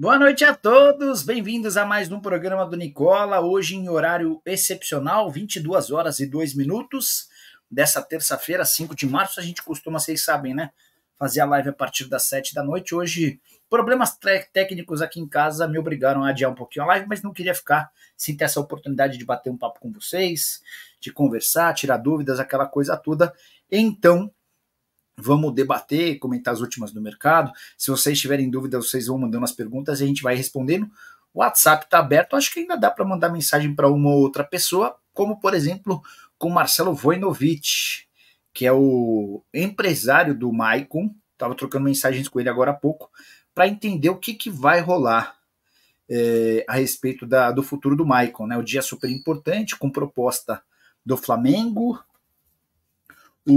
Boa noite a todos, bem-vindos a mais um programa do Nicola, hoje em horário excepcional, 22 horas e 2 minutos, dessa terça-feira, 5 de março, a gente costuma, vocês sabem, né, fazer a live a partir das 7 da noite, hoje problemas técnicos aqui em casa me obrigaram a adiar um pouquinho a live, mas não queria ficar sem ter essa oportunidade de bater um papo com vocês, de conversar, tirar dúvidas, aquela coisa toda, então Vamos debater, comentar as últimas do mercado. Se vocês tiverem dúvidas, vocês vão mandando as perguntas e a gente vai respondendo. O WhatsApp está aberto, acho que ainda dá para mandar mensagem para uma ou outra pessoa, como por exemplo com Marcelo Vojnovic, que é o empresário do Maicon. Estava trocando mensagens com ele agora há pouco para entender o que, que vai rolar é, a respeito da, do futuro do Maicon. Né? O dia super importante, com proposta do Flamengo,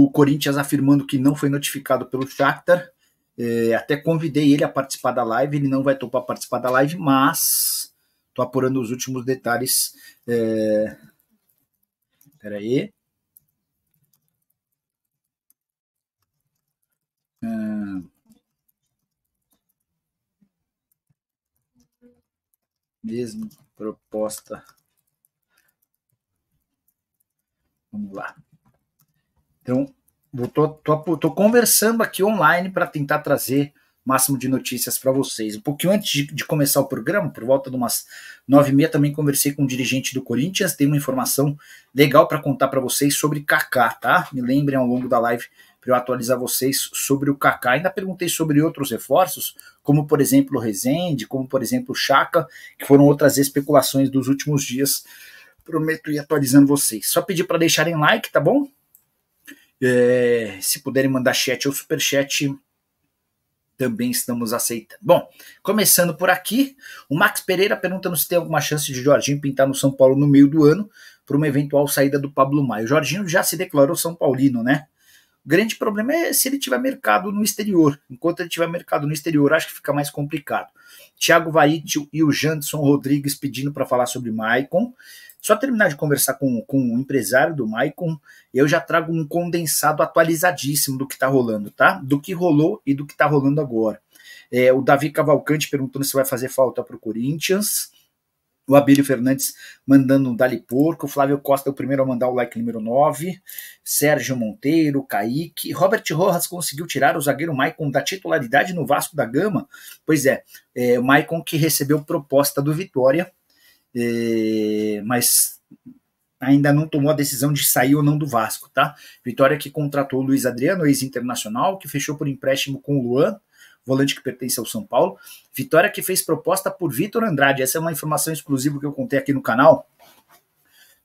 o Corinthians afirmando que não foi notificado pelo Shakhtar. É, até convidei ele a participar da live, ele não vai topar participar da live, mas estou apurando os últimos detalhes. É... Pera aí. É, mesmo proposta. Vamos lá. Então, tô, tô, tô conversando aqui online para tentar trazer o máximo de notícias para vocês. Um pouquinho antes de, de, começar o programa, por volta de umas nove e meia, também conversei com um dirigente do Corinthians. Tem uma informação legal para contar para vocês sobre Kaká, tá? Me lembrem ao longo da live para eu atualizar vocês sobre o Kaká. Ainda perguntei sobre outros reforços, como por exemplo o Rezende, como por exemplo o Chaka, que foram outras especulações dos últimos dias. Prometo ir atualizando vocês. Só pedir para deixarem like, tá bom? É, se puderem mandar chat ou superchat, também estamos aceitando. Bom, começando por aqui, o Max Pereira perguntando se tem alguma chance de Jorginho pintar no São Paulo no meio do ano para uma eventual saída do Pablo Maia. O Jorginho já se declarou São Paulino, né? O grande problema é se ele tiver mercado no exterior. Enquanto ele tiver mercado no exterior, acho que fica mais complicado. Thiago Vaite e o Janderson Rodrigues pedindo para falar sobre Maicon. Só terminar de conversar com, com o empresário do Maicon, eu já trago um condensado atualizadíssimo do que está rolando, tá? Do que rolou e do que está rolando agora. É, o Davi Cavalcante perguntando se vai fazer falta para o Corinthians o Abílio Fernandes mandando um Dali Porco, Flávio Costa é o primeiro a mandar o like número 9, Sérgio Monteiro, Kaique, Robert Rojas conseguiu tirar o zagueiro Maicon da titularidade no Vasco da Gama, pois é, é o Maicon que recebeu proposta do Vitória, é, mas ainda não tomou a decisão de sair ou não do Vasco, tá? Vitória que contratou o Luiz Adriano, ex-internacional, que fechou por empréstimo com o Luan, volante que pertence ao São Paulo. Vitória que fez proposta por Vitor Andrade. Essa é uma informação exclusiva que eu contei aqui no canal.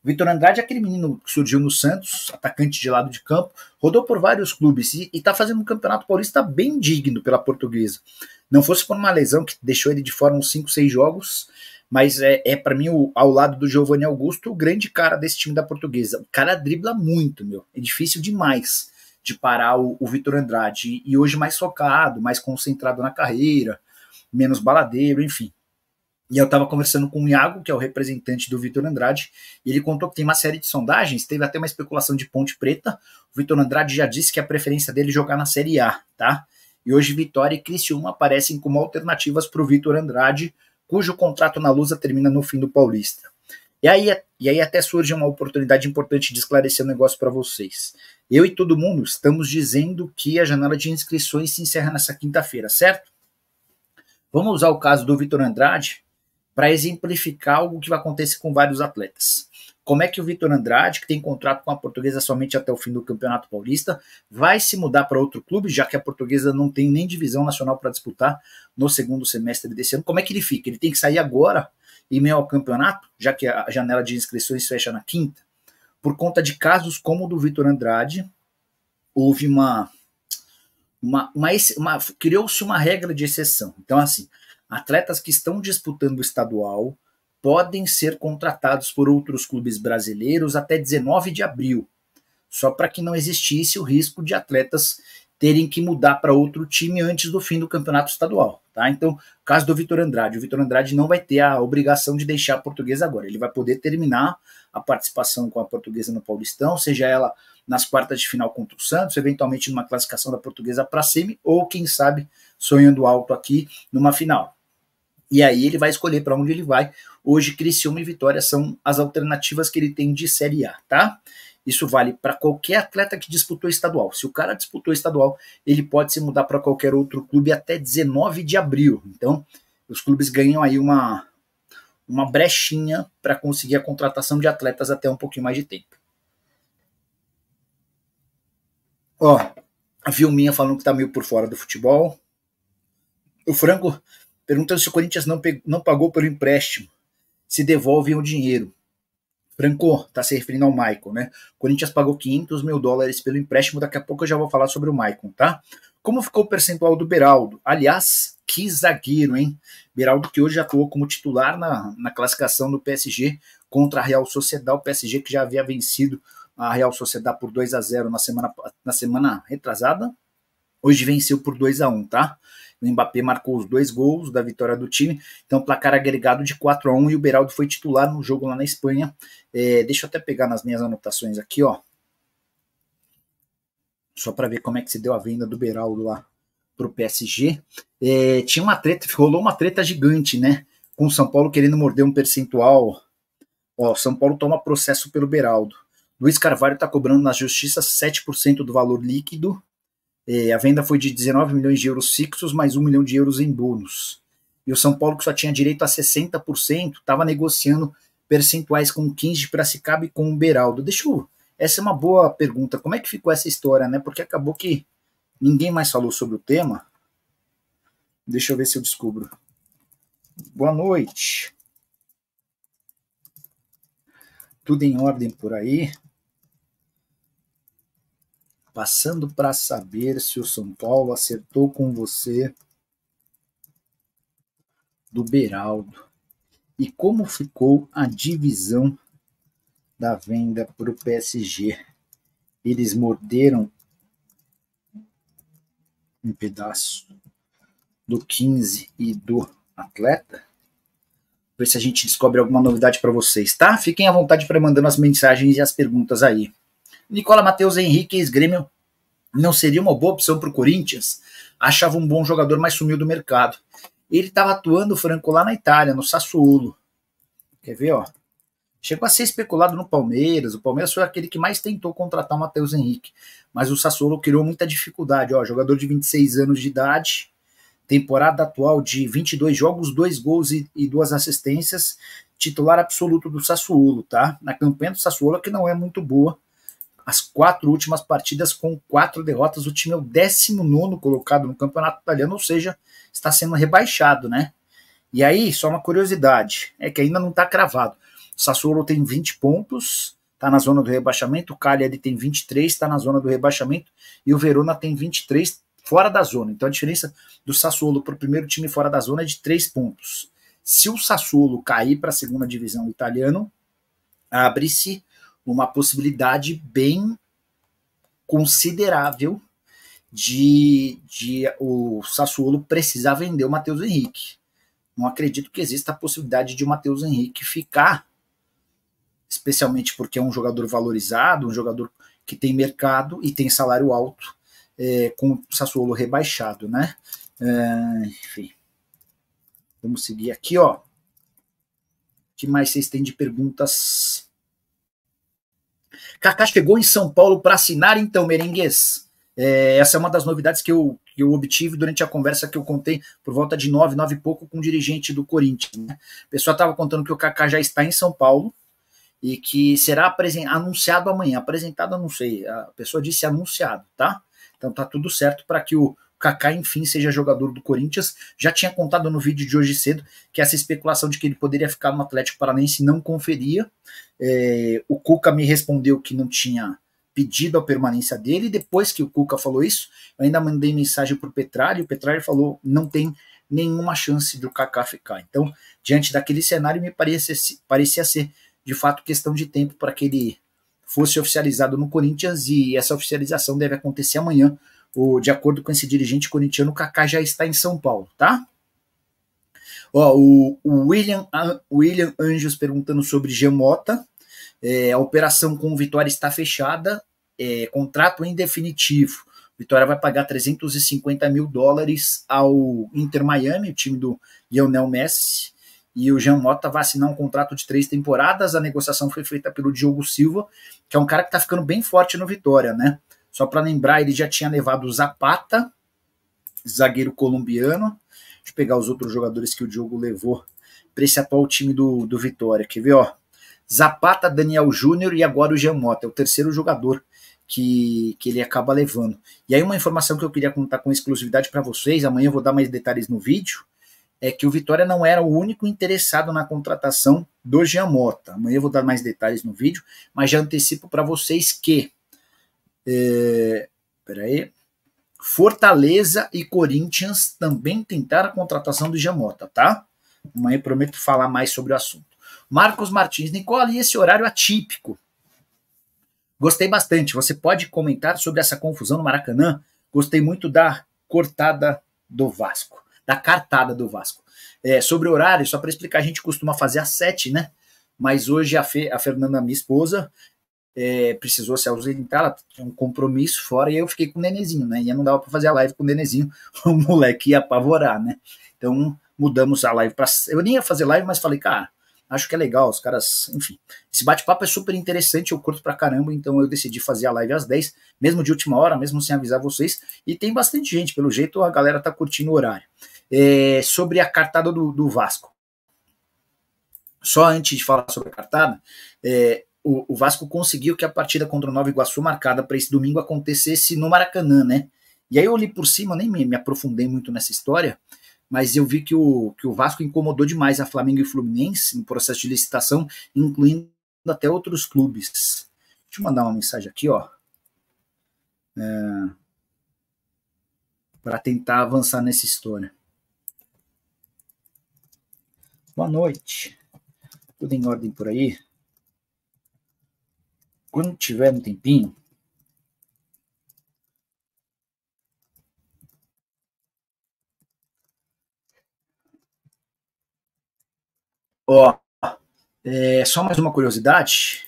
Vitor Andrade é aquele menino que surgiu no Santos, atacante de lado de campo, rodou por vários clubes e está fazendo um campeonato paulista bem digno pela portuguesa. Não fosse por uma lesão que deixou ele de fora uns 5, 6 jogos, mas é, é para mim, o, ao lado do Giovanni Augusto, o grande cara desse time da portuguesa. O cara dribla muito, meu. É difícil demais de parar o, o Vitor Andrade. E, hoje mais focado, mais concentrado na carreira, menos baladeiro, enfim. E eu estava conversando com o Iago, que é o representante do Vitor Andrade, e ele contou que tem uma série de sondagens, teve até uma especulação de Ponte Preta. O Vitor Andrade já disse que a preferência dele é jogar na Série A, tá? E hoje Vitória e Criciúma aparecem como alternativas para o Vitor Andrade, cujo contrato na Lusa termina no fim do Paulista. E aí, e aí até surge uma oportunidade importante de esclarecer o um negócio para vocês. Eu e todo mundo estamos dizendo que a janela de inscrições se encerra nessa quinta-feira, certo? Vamos usar o caso do Vitor Andrade para exemplificar algo que vai acontecer com vários atletas. Como é que o Vitor Andrade, que tem contrato com a Portuguesa somente até o fim do Campeonato Paulista, vai se mudar para outro clube, já que a Portuguesa não tem nem divisão nacional para disputar no segundo semestre desse ano? Como é que ele fica? Ele tem que sair agora em meio ao campeonato, já que a janela de inscrições fecha na quinta, por conta de casos como o do Vitor Andrade, houve uma. uma, uma, uma Criou-se uma regra de exceção. Então, assim, atletas que estão disputando o estadual podem ser contratados por outros clubes brasileiros até 19 de abril, só para que não existisse o risco de atletas terem que mudar para outro time antes do fim do campeonato estadual. Tá? Então, caso do Vitor Andrade, o Vitor Andrade não vai ter a obrigação de deixar a portuguesa agora. Ele vai poder terminar a participação com a portuguesa no Paulistão, seja ela nas quartas de final contra o Santos, eventualmente numa classificação da portuguesa para semi, ou quem sabe, sonhando alto aqui, numa final. E aí ele vai escolher para onde ele vai. Hoje, Criciúma e Vitória são as alternativas que ele tem de Série A, tá? Isso vale para qualquer atleta que disputou estadual. Se o cara disputou estadual, ele pode se mudar para qualquer outro clube até 19 de abril. Então, os clubes ganham aí uma, uma brechinha para conseguir a contratação de atletas até um pouquinho mais de tempo. Ó, a Vilminha falando que tá meio por fora do futebol. O Franco perguntando se o Corinthians não, pegou, não pagou pelo empréstimo, se devolvem o dinheiro. Brancor está se referindo ao Maicon, né? O Corinthians pagou 500 mil dólares pelo empréstimo, daqui a pouco eu já vou falar sobre o Maicon, tá? Como ficou o percentual do Beraldo? Aliás, que zagueiro, hein? Beraldo que hoje atuou como titular na, na classificação do PSG contra a Real Sociedade, o PSG que já havia vencido a Real Sociedade por 2 a 0 na semana, na semana retrasada, hoje venceu por 2 a 1 tá? O Mbappé marcou os dois gols da vitória do time. Então, placar agregado de 4 a 1 e o Beraldo foi titular no jogo lá na Espanha. É, deixa eu até pegar nas minhas anotações aqui, ó. Só para ver como é que se deu a venda do Beraldo lá pro PSG. É, tinha uma treta, rolou uma treta gigante, né? Com o São Paulo querendo morder um percentual. Ó, São Paulo toma processo pelo Beraldo. Luiz Carvalho está cobrando na justiça 7% do valor líquido é, a venda foi de 19 milhões de euros fixos, mais 1 milhão de euros em bônus. E o São Paulo, que só tinha direito a 60%, estava negociando percentuais com 15 de Piracicaba e com o Beraldo. Deixa eu. Essa é uma boa pergunta. Como é que ficou essa história, né? Porque acabou que ninguém mais falou sobre o tema. Deixa eu ver se eu descubro. Boa noite. Tudo em ordem por aí passando para saber se o São Paulo acertou com você do Beraldo e como ficou a divisão da venda para o PSG. Eles morderam um pedaço do 15 e do atleta. Ver se a gente descobre alguma novidade para vocês, tá? Fiquem à vontade para mandando as mensagens e as perguntas aí. Nicola Matheus Henrique, ex-grêmio, não seria uma boa opção para o Corinthians? Achava um bom jogador, mas sumiu do mercado. Ele estava atuando, Franco, lá na Itália, no Sassuolo. Quer ver, ó? Chegou a ser especulado no Palmeiras. O Palmeiras foi aquele que mais tentou contratar o Matheus Henrique. Mas o Sassuolo criou muita dificuldade. Ó, jogador de 26 anos de idade, temporada atual de 22 jogos, 2 gols e, e duas assistências. Titular absoluto do Sassuolo, tá? Na campanha do Sassuolo, que não é muito boa as quatro últimas partidas com quatro derrotas, o time é o 19 colocado no campeonato italiano, ou seja, está sendo rebaixado, né? E aí, só uma curiosidade, é que ainda não está cravado. O Sassuolo tem 20 pontos, está na zona do rebaixamento, o Cagliari tem 23, está na zona do rebaixamento, e o Verona tem 23 fora da zona. Então a diferença do Sassuolo para o primeiro time fora da zona é de 3 pontos. Se o Sassuolo cair para a segunda divisão italiano, abre-se uma possibilidade bem considerável de, de o Sassuolo precisar vender o Matheus Henrique. Não acredito que exista a possibilidade de o Matheus Henrique ficar, especialmente porque é um jogador valorizado, um jogador que tem mercado e tem salário alto, é, com o Sassuolo rebaixado, né? É, enfim. Vamos seguir aqui, ó. O que mais vocês têm de perguntas? Kaká chegou em São Paulo para assinar, então, Merengues. É, essa é uma das novidades que eu, que eu obtive durante a conversa que eu contei por volta de nove, nove e pouco com o um dirigente do Corinthians. Né? O pessoal estava contando que o Kaká já está em São Paulo e que será anunciado amanhã. Apresentado, não sei. A pessoa disse anunciado, tá? Então tá tudo certo para que o, Kaká, enfim, seja jogador do Corinthians. Já tinha contado no vídeo de hoje cedo que essa especulação de que ele poderia ficar no Atlético Paranaense não conferia. É, o Cuca me respondeu que não tinha pedido a permanência dele. Depois que o Cuca falou isso, eu ainda mandei mensagem para o e O Petrar falou: não tem nenhuma chance do Kaká ficar. Então, diante daquele cenário, me parecia, parecia ser de fato questão de tempo para que ele fosse oficializado no Corinthians e essa oficialização deve acontecer amanhã o, de acordo com esse dirigente corintiano, o Kaká já está em São Paulo, tá? Ó, o, o William, William Anjos perguntando sobre Gemota. É, a operação com o Vitória está fechada, é, contrato indefinitivo. Vitória vai pagar 350 mil dólares ao Inter Miami, o time do Lionel Messi. E o Jean Mota vai assinar um contrato de três temporadas. A negociação foi feita pelo Diogo Silva, que é um cara que está ficando bem forte no Vitória, né? Só para lembrar, ele já tinha levado o Zapata, zagueiro colombiano. Deixa eu pegar os outros jogadores que o Diogo levou para esse atual time do, do Vitória. Quer ver, ó? Zapata, Daniel Júnior e agora o Jean Mota. É o terceiro jogador que, que ele acaba levando. E aí, uma informação que eu queria contar com exclusividade para vocês, amanhã eu vou dar mais detalhes no vídeo, é que o Vitória não era o único interessado na contratação do Jean Mota. Amanhã eu vou dar mais detalhes no vídeo, mas já antecipo para vocês que é, peraí. Fortaleza e Corinthians também tentaram a contratação do Jamota, tá? Amanhã prometo falar mais sobre o assunto. Marcos Martins, Nicole, esse horário atípico? Gostei bastante. Você pode comentar sobre essa confusão no Maracanã? Gostei muito da cortada do Vasco, da cartada do Vasco. É, sobre horário, só para explicar, a gente costuma fazer às sete, né? Mas hoje a, Fe, a Fernanda, minha esposa, é, precisou se ausentar, ela tinha um compromisso fora, e eu fiquei com o nenezinho, né? E não dava para fazer a live com o nenezinho, o moleque ia apavorar, né? Então mudamos a live para. Eu nem ia fazer live, mas falei, cara, acho que é legal, os caras. Enfim, esse bate-papo é super interessante, eu curto pra caramba, então eu decidi fazer a live às 10, mesmo de última hora, mesmo sem avisar vocês, e tem bastante gente, pelo jeito a galera tá curtindo o horário. É, sobre a cartada do, do Vasco só antes de falar sobre a cartada, é, o, o, Vasco conseguiu que a partida contra o Nova Iguaçu, marcada para esse domingo, acontecesse no Maracanã, né? E aí eu li por cima, nem me, me aprofundei muito nessa história, mas eu vi que o, que o Vasco incomodou demais a Flamengo e Fluminense no processo de licitação, incluindo até outros clubes. Deixa eu mandar uma mensagem aqui, ó. É, para tentar avançar nessa história. Boa noite. Tudo em ordem por aí? quando tiver um tempinho, Ó, é, só mais uma curiosidade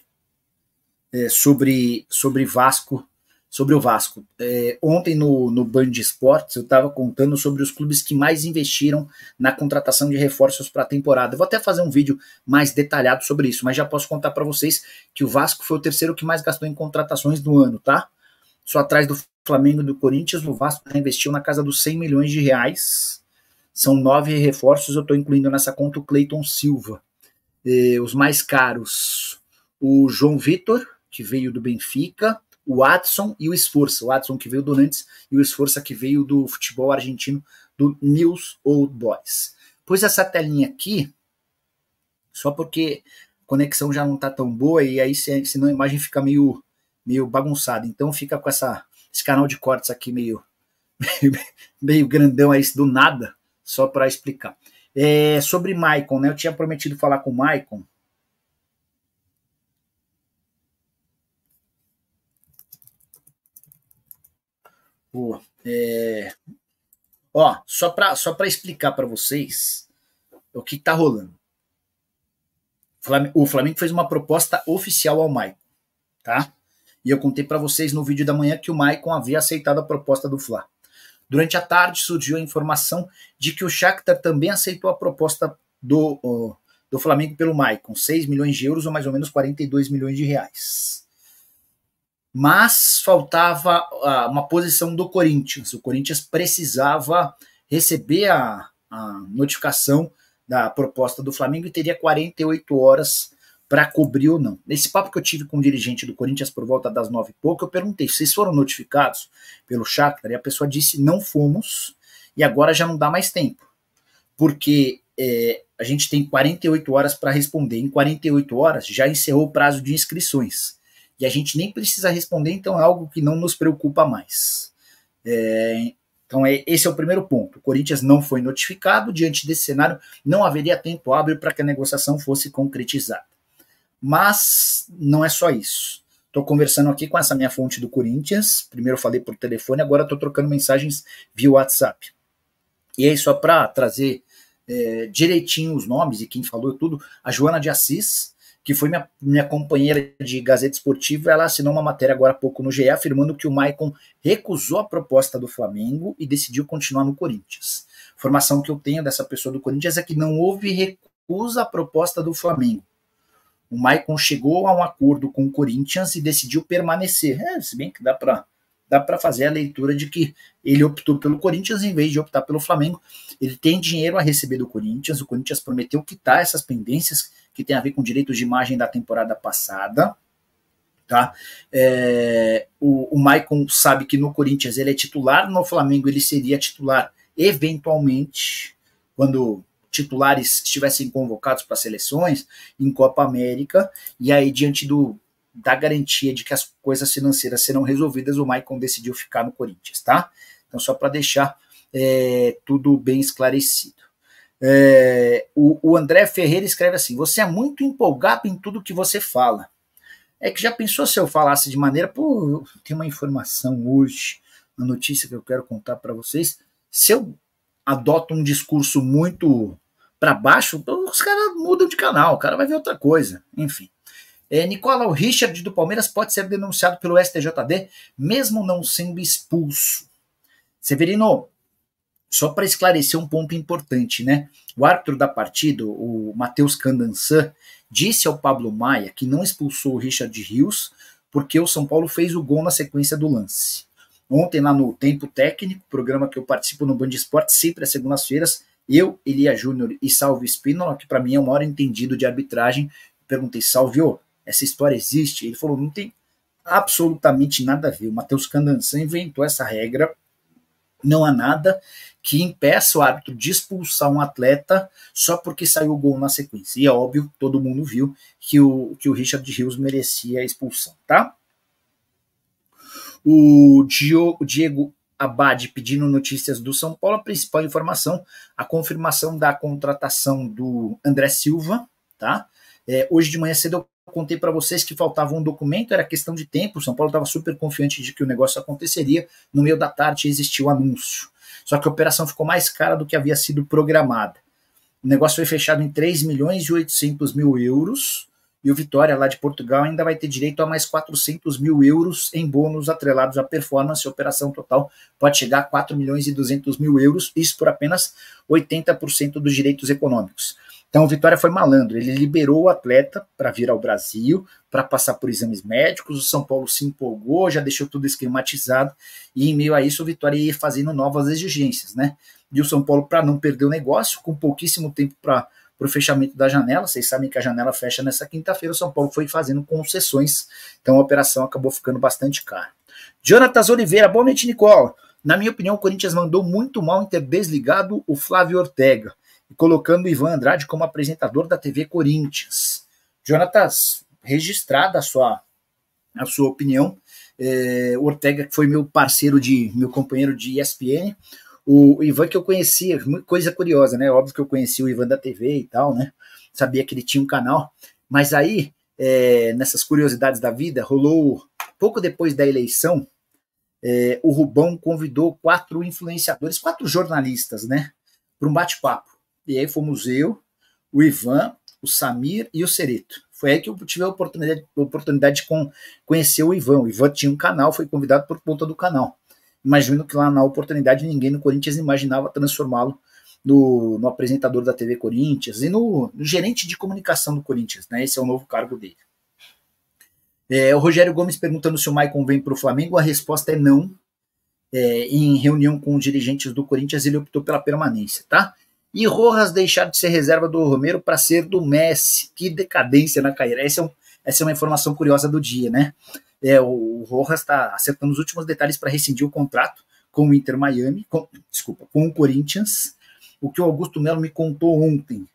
é, sobre, sobre Vasco sobre o Vasco. É, ontem no, no Band Esportes eu estava contando sobre os clubes que mais investiram na contratação de reforços para a temporada. Eu vou até fazer um vídeo mais detalhado sobre isso, mas já posso contar para vocês que o Vasco foi o terceiro que mais gastou em contratações do ano, tá? Só atrás do Flamengo e do Corinthians, o Vasco investiu na casa dos 100 milhões de reais. São nove reforços, eu estou incluindo nessa conta o Cleiton Silva. E, é, os mais caros, o João Vitor, que veio do Benfica, o Watson e o Esforça. O Watson que veio do Nantes e o Esforça que veio do futebol argentino do News Old Boys. Pus essa telinha aqui, só porque a conexão já não está tão boa e aí senão a imagem fica meio, meio bagunçada. Então fica com essa, esse canal de cortes aqui meio, meio, meio grandão aí do nada, só para explicar. É, sobre Maicon, né? Eu tinha prometido falar com o Maicon Boa. É... Ó, só para só explicar para vocês o que está rolando. O Flamengo fez uma proposta oficial ao Maicon, tá? E eu contei para vocês no vídeo da manhã que o Maicon havia aceitado a proposta do Fla. Durante a tarde surgiu a informação de que o Shakhtar também aceitou a proposta do, do Flamengo pelo Maicon, 6 milhões de euros ou mais ou menos 42 milhões de reais mas faltava uh, uma posição do Corinthians. O Corinthians precisava receber a, a notificação da proposta do Flamengo e teria 48 horas para cobrir ou não. Nesse papo que eu tive com o dirigente do Corinthians por volta das nove e pouco, eu perguntei: vocês foram notificados pelo Shakhtar? E a pessoa disse: não fomos, e agora já não dá mais tempo, porque é, a gente tem 48 horas para responder. Em 48 horas já encerrou o prazo de inscrições e a gente nem precisa responder, então é algo que não nos preocupa mais. É, então, é, esse é o primeiro ponto. O Corinthians não foi notificado, diante desse cenário, não haveria tempo hábil para que a negociação fosse concretizada. Mas não é só isso. Estou conversando aqui com essa minha fonte do Corinthians. Primeiro falei por telefone, agora estou trocando mensagens via WhatsApp. E aí, só para trazer é, direitinho os nomes e quem falou tudo, a Joana de Assis, que foi minha, minha companheira de Gazeta Esportiva, ela assinou uma matéria agora há pouco no GE afirmando que o Maicon recusou a proposta do Flamengo e decidiu continuar no Corinthians. Informação que eu tenho dessa pessoa do Corinthians é que não houve recusa à proposta do Flamengo. O Maicon chegou a um acordo com o Corinthians e decidiu permanecer. É, se bem que dá para dá para fazer a leitura de que ele optou pelo Corinthians em vez de optar pelo Flamengo. Ele tem dinheiro a receber do Corinthians, o Corinthians prometeu quitar essas pendências que tem a ver com direitos de imagem da temporada passada. Tá? É, o, o Maicon sabe que no Corinthians ele é titular, no Flamengo ele seria titular eventualmente, quando titulares estivessem convocados para seleções em Copa América, e aí diante do da garantia de que as coisas financeiras serão resolvidas, o Maicon decidiu ficar no Corinthians, tá? Então, só para deixar é, tudo bem esclarecido. É, o, o, André Ferreira escreve assim: Você é muito empolgado em tudo que você fala. É que já pensou se eu falasse de maneira, pô, tem uma informação hoje, uma notícia que eu quero contar para vocês. Se eu adoto um discurso muito para baixo, os caras mudam de canal, o cara vai ver outra coisa. Enfim. É, Nicolau Richard do Palmeiras pode ser denunciado pelo STJD, mesmo não sendo expulso. Severino, só para esclarecer um ponto importante, né? O árbitro da partida, o Matheus Candançan, disse ao Pablo Maia que não expulsou o Richard Rios porque o São Paulo fez o gol na sequência do lance. Ontem, lá no Tempo Técnico, programa que eu participo no Band Esporte, sempre às segundas-feiras, eu, Elia Júnior e Salve Espínola, que para mim é um maior entendido de arbitragem, perguntei, Salvio, essa história existe. Ele falou, não tem absolutamente nada a ver. O Matheus Candansan inventou essa regra. Não há nada que impeça o árbitro de expulsar um atleta só porque saiu o gol na sequência. E é óbvio, todo mundo viu que o, que o Richard Rios merecia a expulsão, tá? O Diego Abad pedindo notícias do São Paulo. A principal informação, a confirmação da contratação do André Silva, tá? É, hoje de manhã cedo eu contei para vocês que faltava um documento, era questão de tempo. São Paulo estava super confiante de que o negócio aconteceria. No meio da tarde existiu o anúncio. Só que a operação ficou mais cara do que havia sido programada. O negócio foi fechado em 3 milhões e 800 mil euros. E o Vitória, lá de Portugal, ainda vai ter direito a mais 400 mil euros em bônus atrelados à performance. A operação total pode chegar a 4 milhões e 200 mil euros, isso por apenas 80% dos direitos econômicos. Então o Vitória foi malandro, ele liberou o atleta para vir ao Brasil, para passar por exames médicos, o São Paulo se empolgou, já deixou tudo esquematizado, e em meio a isso o Vitória ia fazendo novas exigências, né? E o São Paulo, para não perder o negócio, com pouquíssimo tempo para o fechamento da janela. Vocês sabem que a janela fecha nessa quinta-feira. O São Paulo foi fazendo concessões, então a operação acabou ficando bastante cara. Jonatas Oliveira, boa noite, Nicole. Na minha opinião, o Corinthians mandou muito mal em ter desligado o Flávio Ortega colocando Ivan Andrade como apresentador da TV Corinthians. Jonatas, registrada a sua, a sua opinião. É, Ortega, que foi meu parceiro de meu companheiro de ESPN, o Ivan que eu conhecia, coisa curiosa, né? Óbvio que eu conhecia o Ivan da TV e tal, né? Sabia que ele tinha um canal, mas aí, é, nessas curiosidades da vida, rolou pouco depois da eleição, é, o Rubão convidou quatro influenciadores, quatro jornalistas, né? Para um bate-papo. E aí fomos eu, o Ivan, o Samir e o Serito. Foi aí que eu tive a oportunidade, a oportunidade de conhecer o Ivan. O Ivan tinha um canal, foi convidado por conta do canal. Imagino que lá na oportunidade ninguém no Corinthians imaginava transformá-lo no, no, apresentador da TV Corinthians e no, no, gerente de comunicação do Corinthians, né? Esse é o novo cargo dele. É, o Rogério Gomes perguntando se o Maicon vem para o Flamengo, a resposta é não. É, em reunião com os dirigentes do Corinthians, ele optou pela permanência, tá? E Rojas deixar de ser reserva do Romero para ser do Messi. Que decadência na né, carreira. Essa é, um, essa é uma informação curiosa do dia, né? É, o, Rojas está acertando os últimos detalhes para rescindir o contrato com o Inter Miami, com, desculpa, com o Corinthians. O que o Augusto Melo me contou ontem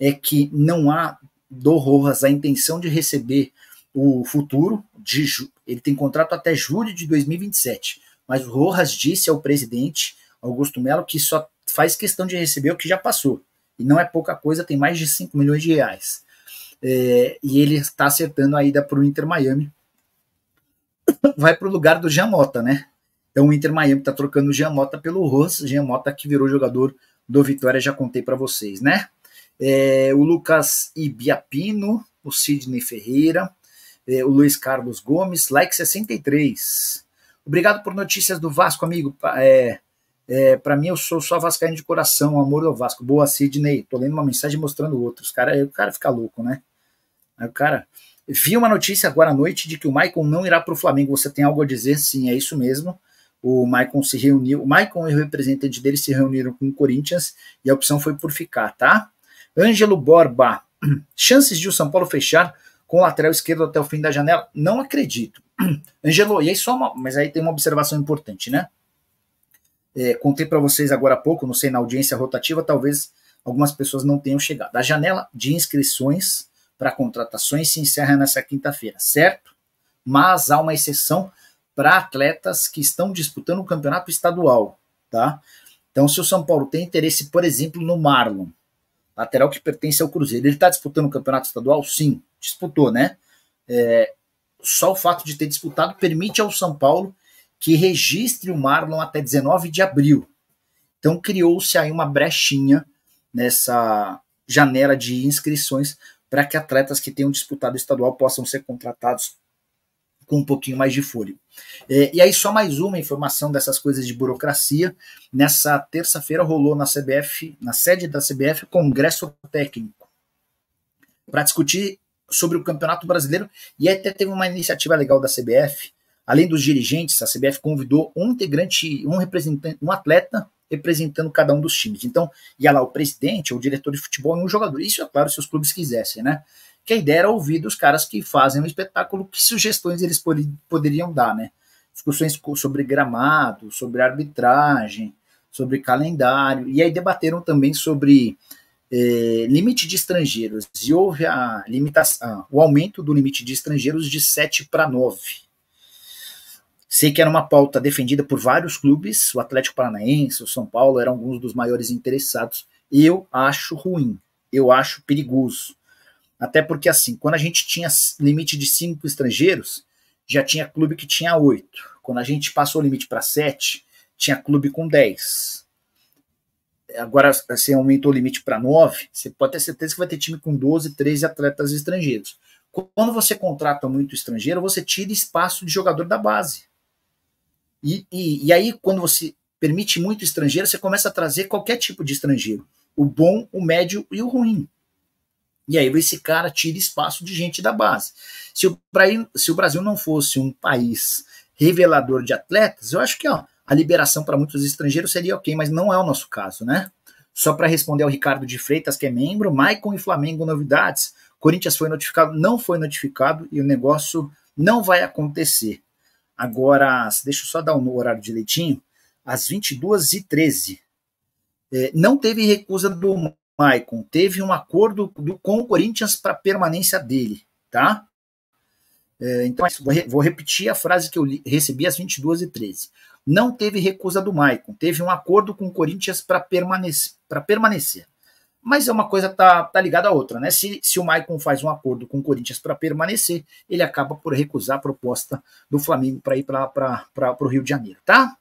é que não há do Rojas a intenção de receber o futuro. De, ele tem contrato até julho de 2027. Mas o Rojas disse ao presidente Augusto Melo que só faz questão de receber o que já passou. E não é pouca coisa, tem mais de 5 milhões de reais. É, e ele está acertando a ida para o Inter Miami. Vai para o lugar do Giamota, né? Então o Inter Miami está trocando o Giamota pelo Ross. Giamota que virou jogador do Vitória, já contei para vocês, né? É, o Lucas Ibiapino, o Sidney Ferreira, é, o Luiz Carlos Gomes, like 63. Obrigado por notícias do Vasco, amigo. É, é, para mim, eu sou só vascaíno de coração, amor ao Vasco. Boa, Sidney. Tô lendo uma mensagem mostrando outros. Cara, aí o cara fica louco, né? Aí o cara. Vi uma notícia agora à noite de que o Maicon não irá para o Flamengo. Você tem algo a dizer? Sim, é isso mesmo. O Maicon se reuniu. O Maicon e o representante dele se reuniram com o Corinthians e a opção foi por ficar, tá? Ângelo Borba. Chances de o São Paulo fechar com o lateral esquerdo até o fim da janela? Não acredito. Ângelo, e aí só uma. Mas aí tem uma observação importante, né? É, contei para vocês agora há pouco, não sei, na audiência rotativa, talvez algumas pessoas não tenham chegado. A janela de inscrições para contratações se encerra nessa quinta-feira, certo? Mas há uma exceção para atletas que estão disputando o campeonato estadual, tá? Então, se o São Paulo tem interesse, por exemplo, no Marlon, lateral que pertence ao Cruzeiro, ele está disputando o campeonato estadual? Sim, disputou, né? É, só o fato de ter disputado permite ao São Paulo que registre o Marlon até 19 de abril. Então criou-se aí uma brechinha nessa janela de inscrições para que atletas que tenham disputado o estadual possam ser contratados com um pouquinho mais de fôlego. É, e aí, só mais uma informação dessas coisas de burocracia. Nessa terça-feira rolou na CBF, na sede da CBF, Congresso Técnico para discutir sobre o Campeonato Brasileiro e até teve uma iniciativa legal da CBF Além dos dirigentes, a CBF convidou um integrante, um representante, um atleta representando cada um dos times. Então, ia lá o presidente, ou o diretor de futebol e um jogador. Isso é claro se os clubes quisessem, né? Que a ideia era ouvir dos caras que fazem o espetáculo, que sugestões eles poderiam dar, né? Discussões sobre gramado, sobre arbitragem, sobre calendário. E aí debateram também sobre eh, limite de estrangeiros. E houve a limitação, o aumento do limite de estrangeiros de 7 para 9 Sei que era uma pauta defendida por vários clubes, o Atlético Paranaense, o São Paulo eram alguns dos maiores interessados. Eu acho ruim, eu acho perigoso. Até porque, assim, quando a gente tinha limite de cinco estrangeiros, já tinha clube que tinha oito. Quando a gente passou o limite para sete, tinha clube com dez. Agora, se aumentou o limite para nove, você pode ter certeza que vai ter time com 12, 13 atletas estrangeiros. Quando você contrata muito estrangeiro, você tira espaço de jogador da base. E, e, e aí, quando você permite muito estrangeiro, você começa a trazer qualquer tipo de estrangeiro: o bom, o médio e o ruim. E aí esse cara tira espaço de gente da base. Se o, se o Brasil não fosse um país revelador de atletas, eu acho que ó, a liberação para muitos estrangeiros seria ok, mas não é o nosso caso, né? Só para responder ao Ricardo de Freitas, que é membro, Maicon e Flamengo novidades. Corinthians foi notificado, não foi notificado e o negócio não vai acontecer. Agora, deixa eu só dar um horário direitinho, às 22h13. É, não teve recusa do Maicon, teve um acordo do, com o Corinthians para permanência dele, tá? É, então, vou, repetir a frase que eu li, recebi às 22h13. Não teve recusa do Maicon, teve um acordo com o Corinthians para permanece, permanecer mas é uma coisa tá, tá ligada à outra, né? Se, se o Maicon faz um acordo com o Corinthians para permanecer, ele acaba por recusar a proposta do Flamengo para ir para o Rio de Janeiro, tá?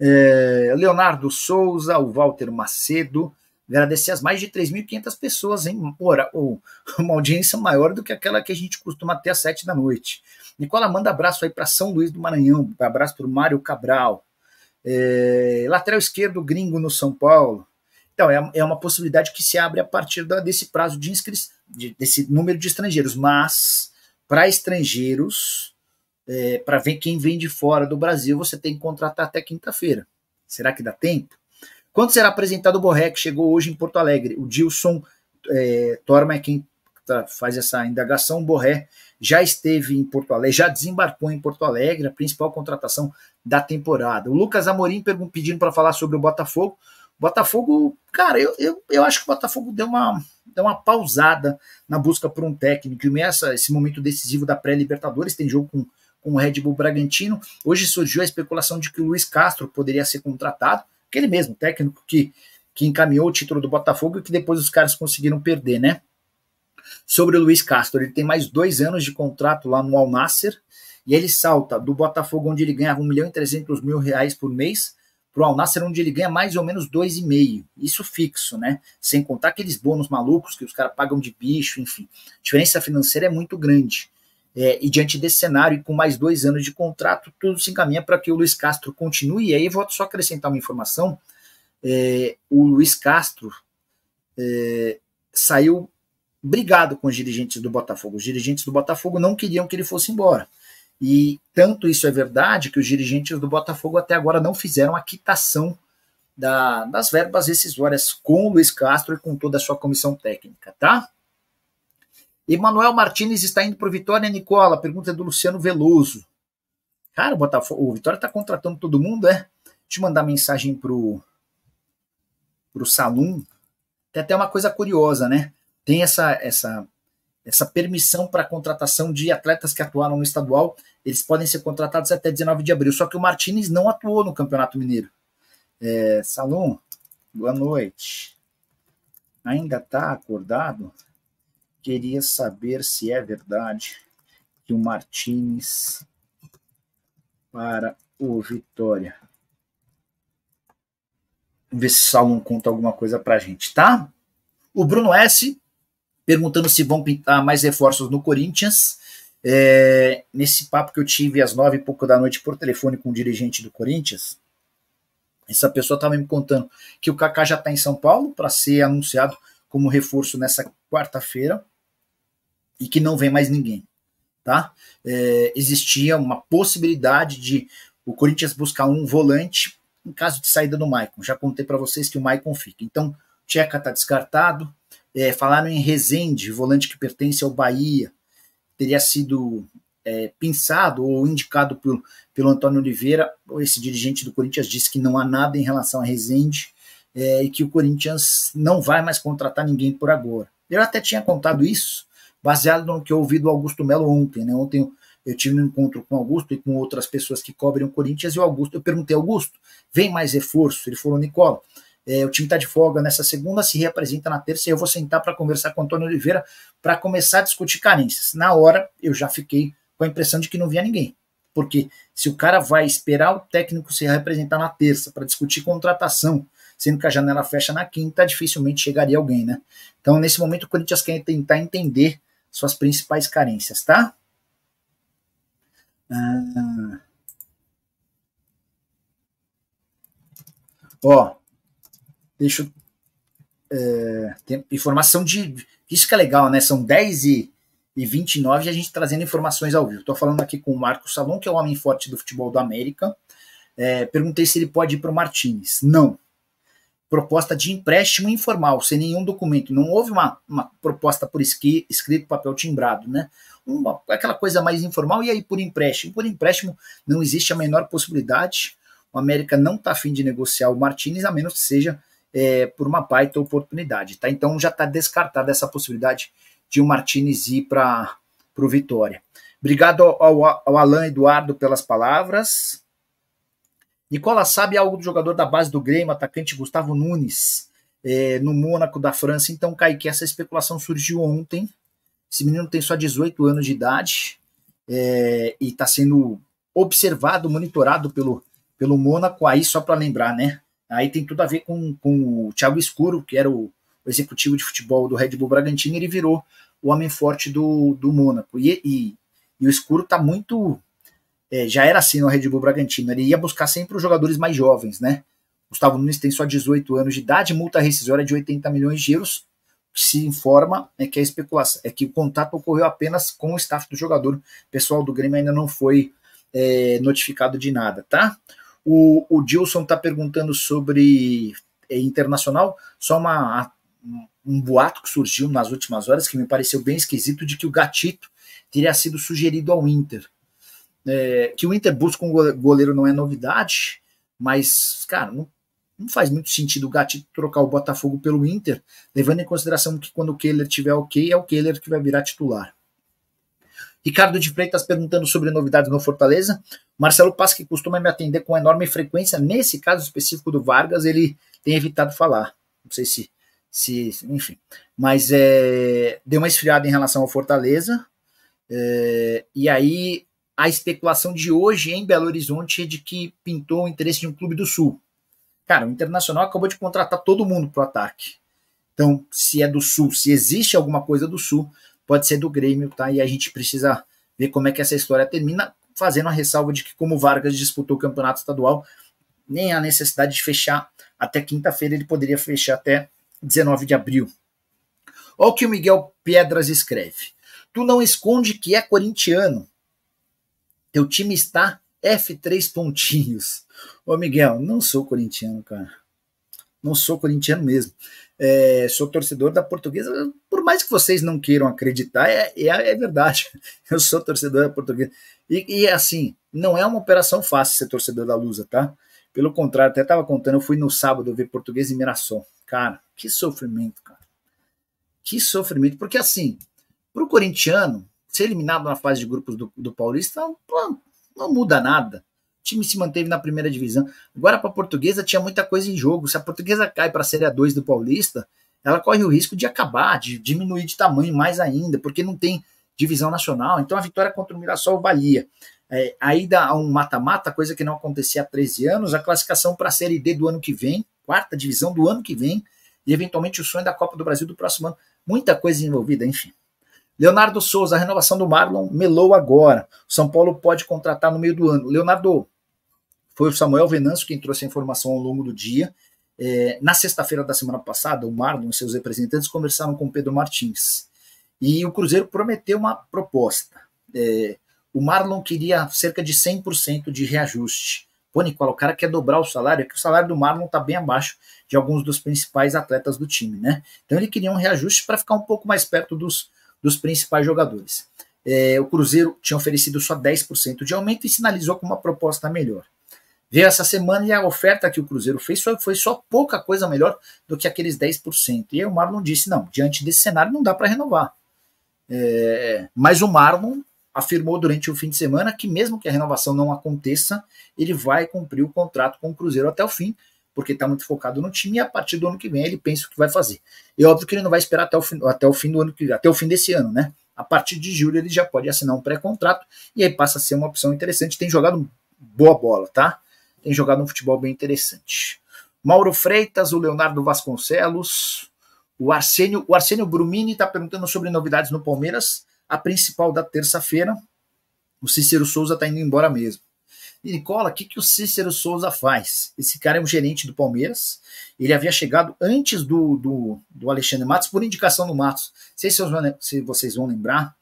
É, Leonardo Souza, o Walter Macedo, agradecer as mais de 3.500 pessoas, hein? Ora, ou uma audiência maior do que aquela que a gente costuma ter às sete da noite. Nicola, manda abraço aí para São Luís do Maranhão, abraço para o Mário Cabral. É, lateral esquerdo gringo no São Paulo, então, é, é uma possibilidade que se abre a partir da, desse prazo de inscrição, de, desse número de estrangeiros, mas para estrangeiros, é, para ver quem vem de fora do Brasil, você tem que contratar até quinta-feira. Será que dá tempo? Quando será apresentado o Borré, que chegou hoje em Porto Alegre? O Dilson é, Torma é quem tá, faz essa indagação. O Borré já esteve em Porto Alegre, já desembarcou em Porto Alegre, a principal contratação da temporada. O Lucas Amorim pedindo para falar sobre o Botafogo. Botafogo, cara, eu, eu, eu acho que o Botafogo deu uma, deu uma pausada na busca por um técnico. E esse momento decisivo da pré-Libertadores tem jogo com, com o Red Bull Bragantino. Hoje surgiu a especulação de que o Luiz Castro poderia ser contratado, aquele mesmo técnico que, que encaminhou o título do Botafogo e que depois os caras conseguiram perder, né? Sobre o Luiz Castro, ele tem mais dois anos de contrato lá no Al Nasser e ele salta do Botafogo, onde ele ganhava 1 milhão e 300 mil reais por mês, para o Al onde ele ganha mais ou menos 2,5. Isso fixo, né? Sem contar aqueles bônus malucos que os caras pagam de bicho, enfim. A diferença financeira é muito grande. É, e diante desse cenário, e com mais dois anos de contrato, tudo se encaminha para que o Luiz Castro continue. E aí, vou só acrescentar uma informação: é, o Luiz Castro é, saiu brigado com os dirigentes do Botafogo. Os dirigentes do Botafogo não queriam que ele fosse embora. E tanto isso é verdade que os dirigentes do Botafogo até agora não fizeram a quitação da, das verbas rescisórias com o Luiz Castro e com toda a sua comissão técnica, tá? Emanuel Martinez está indo para o Vitória, Nicola. Pergunta é do Luciano Veloso. Cara, o, Botafogo, o Vitória está contratando todo mundo, é? Deixa eu mandar mensagem para o Salum. Tem até uma coisa curiosa, né? Tem essa essa essa permissão para contratação de atletas que atuaram no estadual, eles podem ser contratados até 19 de abril. Só que o Martinez não atuou no Campeonato Mineiro. É, Salom, boa noite. Ainda está acordado? Queria saber se é verdade que o Martinez para o Vitória. Vamos ver se o Salom conta alguma coisa para a gente, tá? O Bruno S perguntando se vão pintar mais reforços no Corinthians. É, nesse papo que eu tive às nove e pouco da noite por telefone com o um dirigente do Corinthians, essa pessoa estava me contando que o Kaká já está em São Paulo para ser anunciado como reforço nessa quarta-feira e que não vem mais ninguém, tá? É, existia uma possibilidade de o Corinthians buscar um volante em caso de saída do Maicon. Já contei para vocês que o Maicon fica. Então, Tcheca está descartado, é, falaram em Rezende, volante que pertence ao Bahia, teria sido é, pensado ou indicado pelo pelo Antônio Oliveira. Esse dirigente do Corinthians disse que não há nada em relação a Rezende é, e que o Corinthians não vai mais contratar ninguém por agora. Eu até tinha contado isso, baseado no que eu ouvi do Augusto Melo ontem. Né? Ontem eu tive um encontro com o Augusto e com outras pessoas que cobrem o Corinthians, e o Augusto, eu perguntei, Augusto, vem mais reforço? Ele falou, Nicola, é, o time está de folga nessa segunda, se reapresenta na terça e eu vou sentar para conversar com o Antônio Oliveira para começar a discutir carências. Na hora, eu já fiquei com a impressão de que não via ninguém. Porque se o cara vai esperar o técnico se representar na terça para discutir contratação, sendo que a janela fecha na quinta, dificilmente chegaria alguém, né? Então, nesse momento, o Corinthians quer tentar entender suas principais carências, tá? Ah. Ó, deixo é, informação de. Isso que é legal, né? São 10 e, e 29 e a gente trazendo informações ao vivo. Estou falando aqui com o Marcos Salom, que é o homem forte do futebol do América. É, perguntei se ele pode ir para o Martins. Não. Proposta de empréstimo informal, sem nenhum documento. Não houve uma, uma proposta por esqui, escrito, papel timbrado, né? Uma, aquela coisa mais informal, e aí por empréstimo? Por empréstimo não existe a menor possibilidade. O América não está afim de negociar o Martins, a menos que seja é, por uma baita oportunidade. Tá? Então já está descartada essa possibilidade de o um Martinez ir para o Vitória. Obrigado ao, ao, ao Alain Eduardo pelas palavras. Nicola sabe algo do jogador da base do Grêmio, atacante Gustavo Nunes, é, no Mônaco da França. Então, Kaique, essa especulação surgiu ontem. Esse menino tem só 18 anos de idade é, e está sendo observado, monitorado pelo, pelo Mônaco. Aí, só para lembrar, né? Aí tem tudo a ver com, com o Thiago Escuro, que era o, executivo de futebol do Red Bull Bragantino, ele virou o homem forte do, do Mônaco. E, e, e o Escuro está muito. É, já era assim no Red Bull Bragantino, ele ia buscar sempre os jogadores mais jovens, né? Gustavo Nunes tem só 18 anos de idade, multa rescisória de 80 milhões de euros. Se informa é que a especulação é que o contato ocorreu apenas com o staff do jogador. O pessoal do Grêmio ainda não foi é, notificado de nada, tá? O, o Dilson está perguntando sobre é, internacional, só uma, um boato que surgiu nas últimas horas que me pareceu bem esquisito de que o Gatito teria sido sugerido ao Inter. É, que o Inter busca um goleiro não é novidade, mas, cara, não, não faz muito sentido o Gatito trocar o Botafogo pelo Inter, levando em consideração que quando o Kehler tiver ok, é o Kehler que vai virar titular. Ricardo de Freitas perguntando sobre novidades no Fortaleza. Marcelo Paz, que costuma me atender com enorme frequência, nesse caso específico do Vargas, ele tem evitado falar. Não sei se. se enfim. Mas é, deu uma esfriada em relação ao Fortaleza. É, e aí, a especulação de hoje em Belo Horizonte é de que pintou o interesse de um clube do Sul. Cara, o Internacional acabou de contratar todo mundo para o ataque. Então, se é do Sul, se existe alguma coisa do Sul, pode ser do Grêmio, tá? E a gente precisa ver como é que essa história termina, fazendo a ressalva de que, como Vargas disputou o campeonato estadual, nem há necessidade de fechar até quinta-feira, ele poderia fechar até 19 de abril. Olha o que o Miguel Piedras escreve. Tu não esconde que é corintiano. Teu time está F3 pontinhos. Ô Miguel, não sou corintiano, cara não sou corintiano mesmo. É, sou torcedor da portuguesa, por mais que vocês não queiram acreditar, é, é, é verdade. Eu sou torcedor da portuguesa. E, e, assim, não é uma operação fácil ser torcedor da Lusa, tá? Pelo contrário, até estava contando, eu fui no sábado ver português e Mirassol. Cara, que sofrimento, cara. Que sofrimento. Porque assim, pro corintiano, ser eliminado na fase de grupos do, do Paulista, não, não muda nada time se manteve na primeira divisão. Agora, para a portuguesa, tinha muita coisa em jogo. Se a portuguesa cai para a Série 2 do Paulista, ela corre o risco de acabar, de diminuir de tamanho mais ainda, porque não tem divisão nacional. Então, a vitória contra o Mirassol valia. É, a ida a um mata-mata, coisa que não acontecia há 13 anos, a classificação para a Série D do ano que vem, quarta divisão do ano que vem, e eventualmente o sonho da Copa do Brasil do próximo ano. Muita coisa envolvida, enfim. Leonardo Souza, a renovação do Marlon melou agora. São Paulo pode contratar no meio do ano. Leonardo, foi o Samuel Venâncio quem trouxe a informação ao longo do dia. É, na sexta-feira da semana passada, o Marlon e seus representantes conversaram com Pedro Martins. E o Cruzeiro prometeu uma proposta. É, o Marlon queria cerca de 100% de reajuste. Pô, Nicola, o cara quer dobrar o salário, é que o salário do Marlon está bem abaixo de alguns dos principais atletas do time, né? Então ele queria um reajuste para ficar um pouco mais perto dos, dos principais jogadores. É, o Cruzeiro tinha oferecido só 10% de aumento e sinalizou com uma proposta melhor. Veio essa semana e a oferta que o Cruzeiro fez foi, foi só pouca coisa melhor do que aqueles 10%. E aí o Marlon disse: não, diante desse cenário não dá para renovar. É, mas o Marlon afirmou durante o fim de semana que, mesmo que a renovação não aconteça, ele vai cumprir o contrato com o Cruzeiro até o fim, porque está muito focado no time e a partir do ano que vem ele pensa o que vai fazer. E é óbvio que ele não vai esperar até o fim, até o fim do ano que até o fim desse ano, né? A partir de julho ele já pode assinar um pré-contrato e aí passa a ser uma opção interessante. Tem jogado boa bola, tá? tem jogado um futebol bem interessante. Mauro Freitas, o Leonardo Vasconcelos, o Arsênio, o Arsênio Brumini está perguntando sobre novidades no Palmeiras, a principal da terça-feira. O Cícero Souza está indo embora mesmo. E Nicola, o que, que o Cícero Souza faz? Esse cara é um gerente do Palmeiras. Ele havia chegado antes do, do, do Alexandre Matos por indicação do Matos. Não sei se vocês vão lembrar.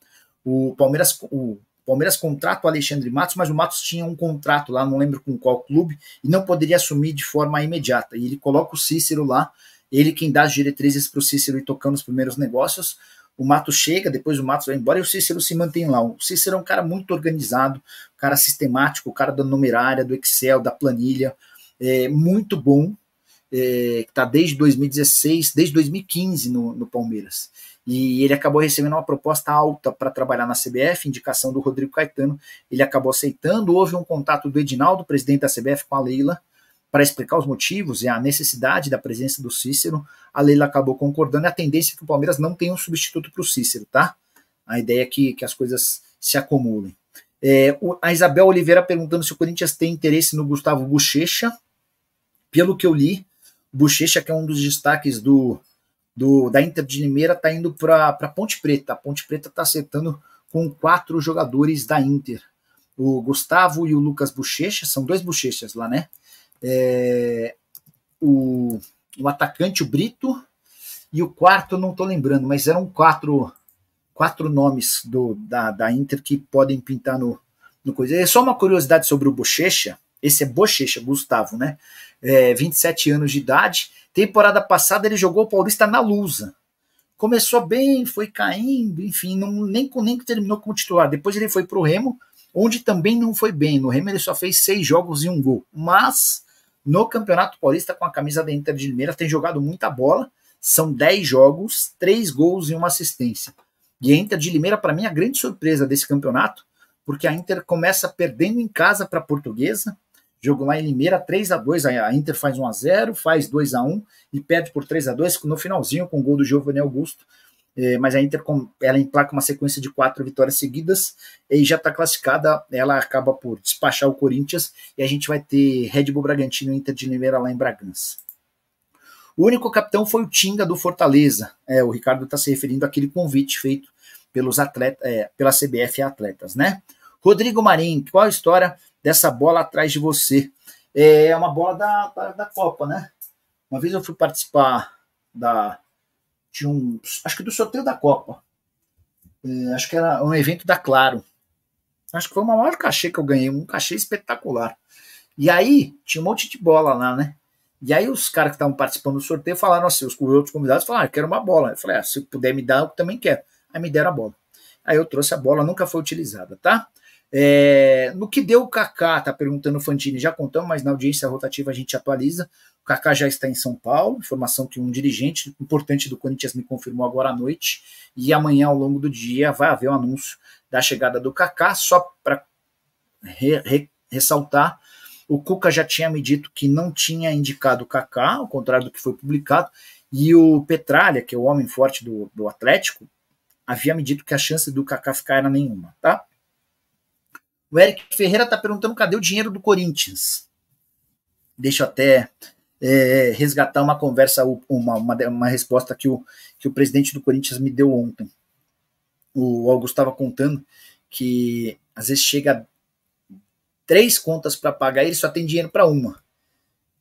O Palmeiras, o Palmeiras contrata o Alexandre Matos, mas o Matos tinha um contrato lá, não lembro com qual clube, e não poderia assumir de forma imediata. E ele coloca o Cícero lá, ele quem dá as diretrizes para o Cícero ir tocando os primeiros negócios. O Matos chega, depois o Matos vai embora e o Cícero se mantém lá. O Cícero é um cara muito organizado, um cara sistemático, um cara da numerária, do Excel, da planilha, é, muito bom, é, está desde 2016, desde 2015 no, no Palmeiras e ele acabou recebendo uma proposta alta para trabalhar na CBF, indicação do Rodrigo Caetano, ele acabou aceitando, houve um contato do Edinaldo, presidente da CBF, com a Leila, para explicar os motivos e a necessidade da presença do Cícero, a Leila acabou concordando, e é a tendência é que o Palmeiras não tenha um substituto para o Cícero, tá? A ideia é que, que as coisas se acumulem. É, a Isabel Oliveira perguntando se o Corinthians tem interesse no Gustavo Bochecha. Pelo que eu li, Bochecha, que é um dos destaques do, do, da Inter de Limeira está indo para Ponte Preta. A Ponte Preta está acertando com quatro jogadores da Inter. O Gustavo e o Lucas Bochecha, são dois Bochechas lá, né? É, o, o atacante, o Brito, e o quarto, não estou lembrando, mas eram quatro, quatro nomes do, da, da Inter que podem pintar no, no coisa. É só uma curiosidade sobre o Bochecha, esse é Bochecha, Gustavo, né? É, 27 anos de idade. Temporada passada ele jogou o Paulista na Lusa. Começou bem, foi caindo, enfim, não, nem, nem terminou como titular. Depois ele foi para o Remo, onde também não foi bem. No Remo ele só fez seis jogos e um gol. Mas no Campeonato Paulista, com a camisa da Inter de Limeira, tem jogado muita bola. São dez jogos, três gols e uma assistência. E a Inter de Limeira, para mim, é a grande surpresa desse campeonato, porque a Inter começa perdendo em casa para a Portuguesa, Jogo lá em Limeira, 3 a 2 A Inter faz 1 a 0 faz 2 a 1 e perde por 3 a 2 no finalzinho com o gol do Giovanni Augusto. É, mas a Inter ela emplaca uma sequência de quatro vitórias seguidas e já está classificada. Ela acaba por despachar o Corinthians e a gente vai ter Red Bull Bragantino e Inter de Limeira lá em Bragança. O único capitão foi o Tinga do Fortaleza. É, o Ricardo está se referindo àquele convite feito pelos atleta, é, pela CBF a atletas, né? Rodrigo Marim, qual a história dessa bola atrás de você. É uma bola da, da, da Copa, né? Uma vez eu fui participar da, de um. Acho que do sorteio da Copa. É, acho que era um evento da Claro. Acho que foi o maior cachê que eu ganhei, um cachê espetacular. E aí, tinha um monte de bola lá, né? E aí os caras que estavam participando do sorteio falaram assim, os outros convidados falaram, ah, quero uma bola. Eu falei, ah, se puder me dar, eu também quero. Aí me deram a bola. Aí eu trouxe a bola, nunca foi utilizada, tá? É, no que deu o Kaká, tá perguntando o Fantini, já contamos, mas na audiência rotativa a gente atualiza. O Kaká já está em São Paulo, informação que um dirigente importante do Corinthians me confirmou agora à noite, e amanhã, ao longo do dia, vai haver o um anúncio da chegada do Kaká, só para re, re, ressaltar, o Cuca já tinha me dito que não tinha indicado o Kaká, ao contrário do que foi publicado, e o Petralha, que é o homem forte do, do Atlético, havia me dito que a chance do Kaká ficar era nenhuma, tá? O Eric Ferreira está perguntando cadê o dinheiro do Corinthians. Deixa eu até é, resgatar uma conversa, uma, uma, uma, resposta que o, que o presidente do Corinthians me deu ontem. O Augusto estava contando que às vezes chega três contas para pagar e ele só tem dinheiro para uma.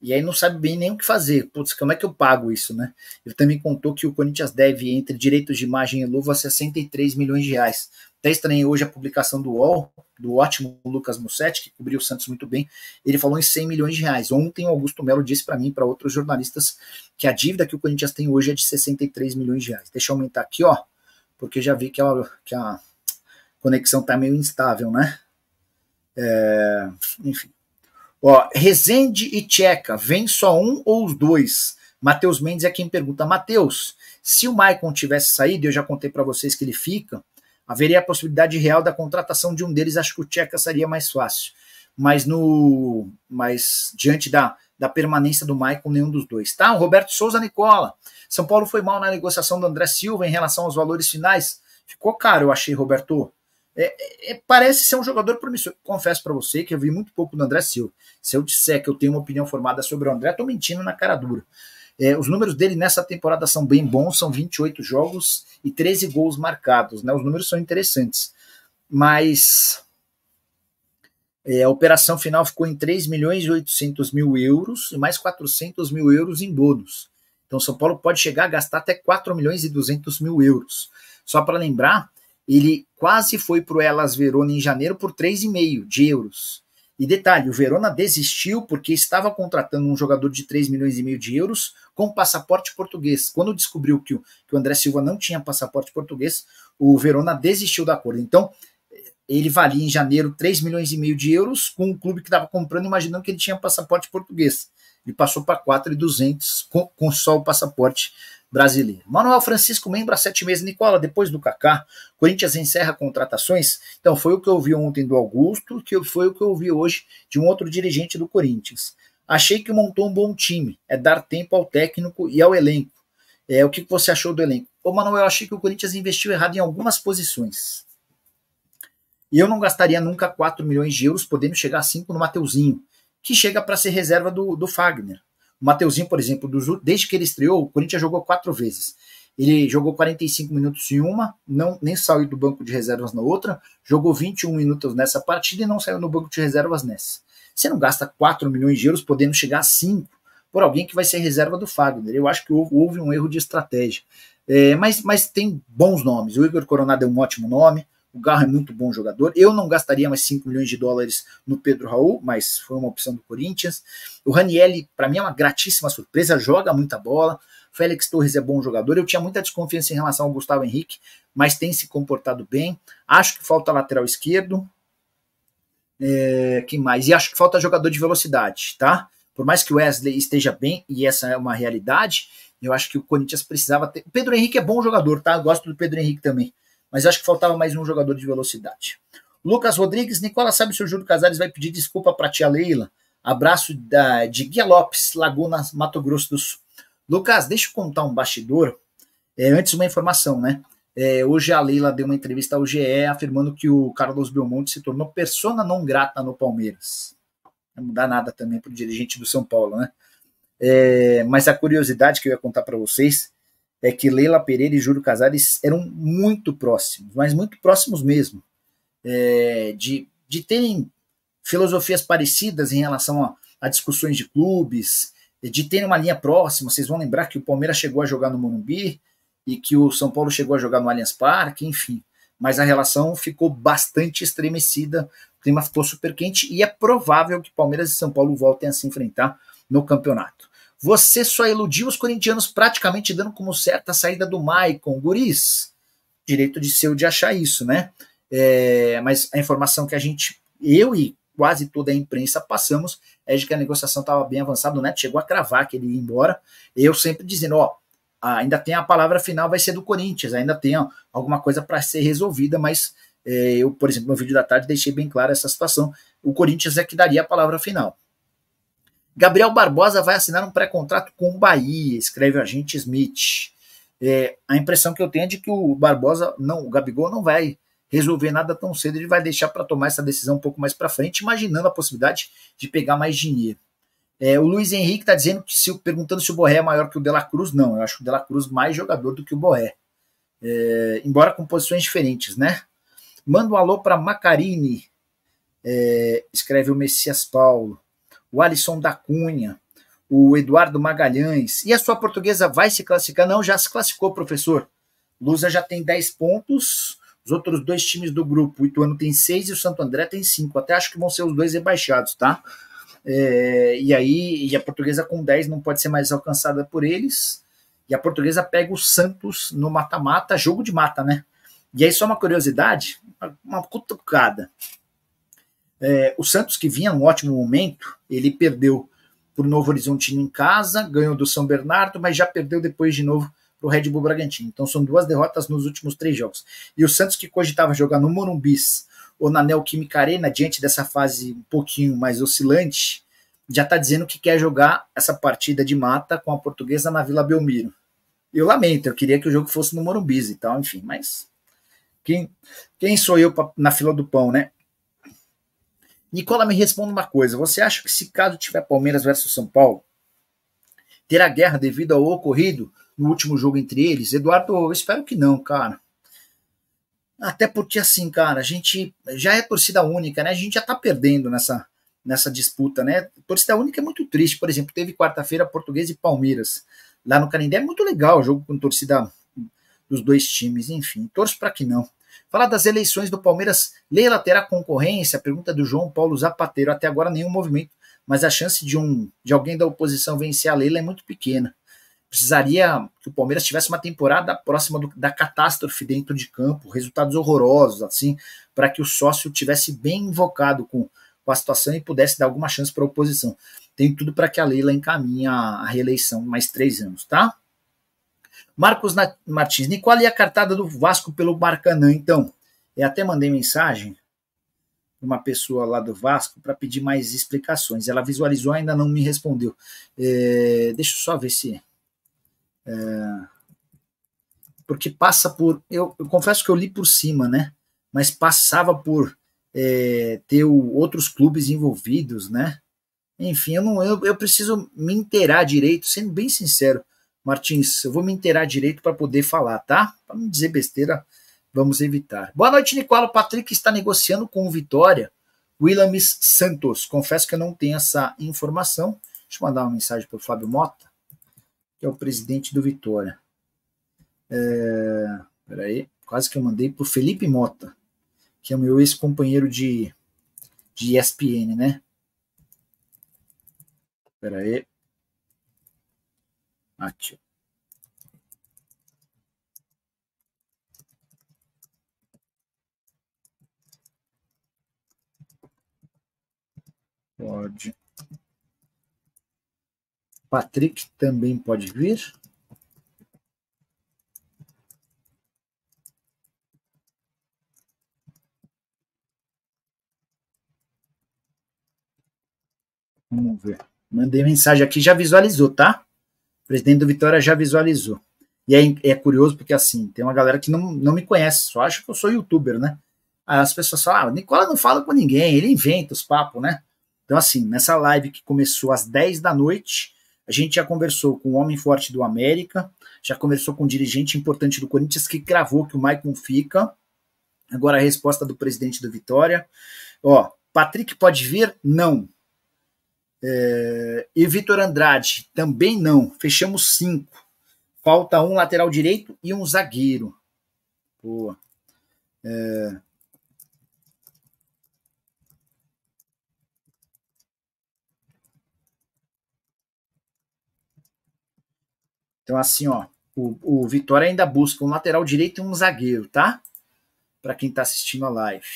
E aí não sabe bem nem o que fazer. Putz, como é que eu pago isso, né? Ele também contou que o Corinthians deve, entre direitos de imagem e luva, 63 milhões de reais. Até estranhei hoje a publicação do UOL, do ótimo Lucas Mussetti, que cobriu o Santos muito bem. Ele falou em 100 milhões de reais. Ontem o Augusto Melo disse para mim e para outros jornalistas que a dívida que o Corinthians tem hoje é de 63 milhões de reais. Deixa eu aumentar aqui, ó, porque já vi que, ela, que a conexão tá meio instável, né? É, enfim. Ó, Rezende e Tcheca, vem só um ou os dois? Matheus Mendes é quem pergunta. Matheus, se o Maicon tivesse saído, eu já contei para vocês que ele fica, haveria a possibilidade real da contratação de um deles, acho que o Tcheca seria mais fácil. Mas no mas diante da, da permanência do Maicon, nenhum dos dois. Tá, o Roberto Souza Nicola. São Paulo foi mal na negociação do André Silva em relação aos valores finais. Ficou caro, eu achei, Roberto. É, é, é parece ser um jogador promissor. Confesso para você que eu vi muito pouco do André Silva. Se eu disser que eu tenho uma opinião formada sobre o André, estou mentindo na cara dura. É, os números dele nessa temporada são bem bons, são 28 jogos e 13 gols marcados, né? Os números são interessantes. Mas é, a operação final ficou em 3 milhões e 800 mil euros e mais 400 mil euros em bônus. Então São Paulo pode chegar a gastar até 4 milhões e 200 mil euros. Só para lembrar, ele quase foi para o Elas Verona em janeiro por 3,5 de euros. E detalhe, o Verona desistiu porque estava contratando um jogador de 3 milhões e meio de euros com passaporte português. Quando descobriu que o, que o André Silva não tinha passaporte português, o Verona desistiu da acordo. Então, ele valia em janeiro 3 milhões e meio de euros com um clube que estava comprando, imaginando que ele tinha passaporte português e passou para 4,200 com, com só o passaporte brasileiro. Manuel Francisco, membro há sete meses. Nicola, depois do Kaká, Corinthians encerra contratações. Então, foi o que eu vi ontem do Augusto, que foi o que eu vi hoje de um outro dirigente do Corinthians. Achei que montou um bom time. É dar tempo ao técnico e ao elenco. É, o que você achou do elenco? Ô, Manuel, eu achei que o Corinthians investiu errado em algumas posições. E eu não gastaria nunca 4 milhões de euros, podendo chegar a 5 no Mateuzinho que chega para ser reserva do, do Fagner. O Mateuzinho, por exemplo, do, desde que ele estreou, o Corinthians jogou quatro vezes. Ele jogou 45 minutos em uma, não, nem saiu do banco de reservas na outra, jogou 21 minutos nessa partida e não saiu no banco de reservas nessa. Você não gasta 4 milhões de euros podendo chegar a 5 por alguém que vai ser reserva do Fagner. Eu acho que houve, houve um erro de estratégia. É, mas, mas tem bons nomes. O Igor Coronado é um ótimo nome, o Garro é muito bom jogador. Eu não gastaria mais 5 milhões de dólares no Pedro Raul, mas foi uma opção do Corinthians. O Raniel para mim, é uma gratíssima surpresa, joga muita bola. Félix Torres é bom jogador. Eu tinha muita desconfiança em relação ao Gustavo Henrique, mas tem se comportado bem. Acho que falta lateral esquerdo. É, quem mais? E acho que falta jogador de velocidade, tá? Por mais que o Wesley esteja bem, e essa é uma realidade, eu acho que o Corinthians precisava ter. O Pedro Henrique é bom jogador, tá? Eu gosto do Pedro Henrique também mas acho que faltava mais um jogador de velocidade. Lucas Rodrigues, Nicola sabe se o Júlio Casares vai pedir desculpa para tia Leila. Abraço da, de Guia Lopes, Laguna, Mato Grosso do Sul. Lucas, deixa eu contar um bastidor. É, antes, uma informação, né? É, hoje a Leila deu uma entrevista ao GE afirmando que o Carlos Belmonte se tornou persona não grata no Palmeiras. Não dá nada também para o dirigente do São Paulo, né? É, mas a curiosidade que eu ia contar para vocês é que Leila Pereira e Júlio Casares eram muito próximos, mas muito próximos mesmo, é, de, de terem filosofias parecidas em relação a, a, discussões de clubes, de terem uma linha próxima. Vocês vão lembrar que o Palmeiras chegou a jogar no Morumbi e que o São Paulo chegou a jogar no Allianz Parque, enfim. Mas a relação ficou bastante estremecida, o clima ficou super quente e é provável que Palmeiras e São Paulo voltem a se enfrentar no campeonato. Você só iludiu os corintianos praticamente dando como certa a saída do Maicon. Guris, direito de seu de achar isso, né? É, mas a informação que a gente, eu e quase toda a imprensa passamos, é de que a negociação estava bem avançada, o Neto chegou a cravar que ele ia embora. Eu sempre dizendo, ó, ainda tem a palavra final, vai ser do Corinthians, ainda tem ó, alguma coisa para ser resolvida, mas é, eu, por exemplo, no vídeo da tarde deixei bem clara essa situação. O Corinthians é que daria a palavra final. Gabriel Barbosa vai assinar um pré-contrato com o Bahia, escreve o agente Smith. É, a impressão que eu tenho é de que o Barbosa, não, o Gabigol não vai resolver nada tão cedo, ele vai deixar para tomar essa decisão um pouco mais para frente, imaginando a possibilidade de pegar mais dinheiro. É, o Luiz Henrique está dizendo que se, perguntando se o Borré é maior que o La Cruz, não. Eu acho que o La Cruz mais jogador do que o Borré. É, embora com posições diferentes, né? Manda um alô para Macarini, é, escreve o Messias Paulo o Alisson da Cunha, o Eduardo Magalhães. E a sua portuguesa vai se classificar? Não, já se classificou, professor. Lusa já tem 10 pontos, os outros dois times do grupo, o Ituano tem 6 e o Santo André tem 5. Até acho que vão ser os dois rebaixados, tá? É, e aí, e a portuguesa com 10 não pode ser mais alcançada por eles. E a portuguesa pega o Santos no mata-mata, jogo de mata, né? E aí, só uma curiosidade, uma cutucada. É, o Santos, que vinha num ótimo momento, ele perdeu para o Novo Horizontino em casa, ganhou do São Bernardo, mas já perdeu depois de novo para o Red Bull Bragantino. Então são duas derrotas nos últimos três jogos. E o Santos, que cogitava jogar no Morumbis ou na Neoquímica Arena, diante dessa fase um pouquinho mais oscilante, já está dizendo que quer jogar essa partida de mata com a portuguesa na Vila Belmiro. Eu lamento, eu queria que o jogo fosse no Morumbis e tal, enfim, mas quem, quem sou eu pra, na fila do pão, né? Nicola, me responda uma coisa. Você acha que se caso tiver Palmeiras versus São Paulo, terá guerra devido ao ocorrido no último jogo entre eles? Eduardo, eu espero que não, cara. Até porque, assim, cara, a gente já é torcida única, né? A gente já tá perdendo nessa, nessa disputa, né? Torcida única é muito triste. Por exemplo, teve quarta-feira Português e Palmeiras lá no Canindé. É muito legal o jogo com torcida dos dois times. Enfim, torço para que não. Falar das eleições do Palmeiras, Leila terá concorrência? Pergunta do João Paulo Zapateiro. Até agora nenhum movimento, mas a chance de um de alguém da oposição vencer a Leila é muito pequena. Precisaria que o Palmeiras tivesse uma temporada próxima do, da catástrofe dentro de campo, resultados horrorosos, assim, para que o sócio tivesse bem invocado com, com a situação e pudesse dar alguma chance para a oposição. Tem tudo para que a Leila encaminhe a, a reeleição mais três anos, tá? Marcos Martins, qual é a cartada do Vasco pelo Barcanã, então? Eu até mandei mensagem para uma pessoa lá do Vasco para pedir mais explicações. Ela visualizou ainda não me respondeu. É, deixa eu só ver se. É, porque passa por. Eu, eu, confesso que eu li por cima, né? Mas passava por é, ter o, outros clubes envolvidos, né? Enfim, eu, não, eu, eu preciso me inteirar direito, sendo bem sincero. Martins, eu vou me inteirar direito para poder falar, tá? Para não dizer besteira, vamos evitar. Boa noite, Nicola. Patrick está negociando com o Vitória. Willamis Santos. Confesso que eu não tenho essa informação. Deixa eu mandar uma mensagem para o Fábio Mota, que é o presidente do Vitória. É, peraí, quase que eu mandei para o Felipe Mota, que é meu ex-companheiro de, de ESPN, né? Peraí ativo. Pode. Patrick também pode vir. Vamos ver. Mandei mensagem aqui, já visualizou, tá? presidente do Vitória já visualizou. E é, é, curioso porque, assim, tem uma galera que não, não me conhece, só acha que eu sou youtuber, né? As pessoas falam, ah, o Nicola não fala com ninguém, ele inventa os papos, né? Então, assim, nessa live que começou às 10 da noite, a gente já conversou com o Homem Forte do América, já conversou com um dirigente importante do Corinthians que cravou que o Maicon fica. Agora a resposta do presidente do Vitória. Ó, Patrick pode vir? Não. É, e Vitor Andrade, também não. Fechamos cinco. Falta um lateral direito e um zagueiro. Boa. É, Então, assim, ó, o, o, Vitória ainda busca um lateral direito e um zagueiro, tá? Para quem está assistindo a live.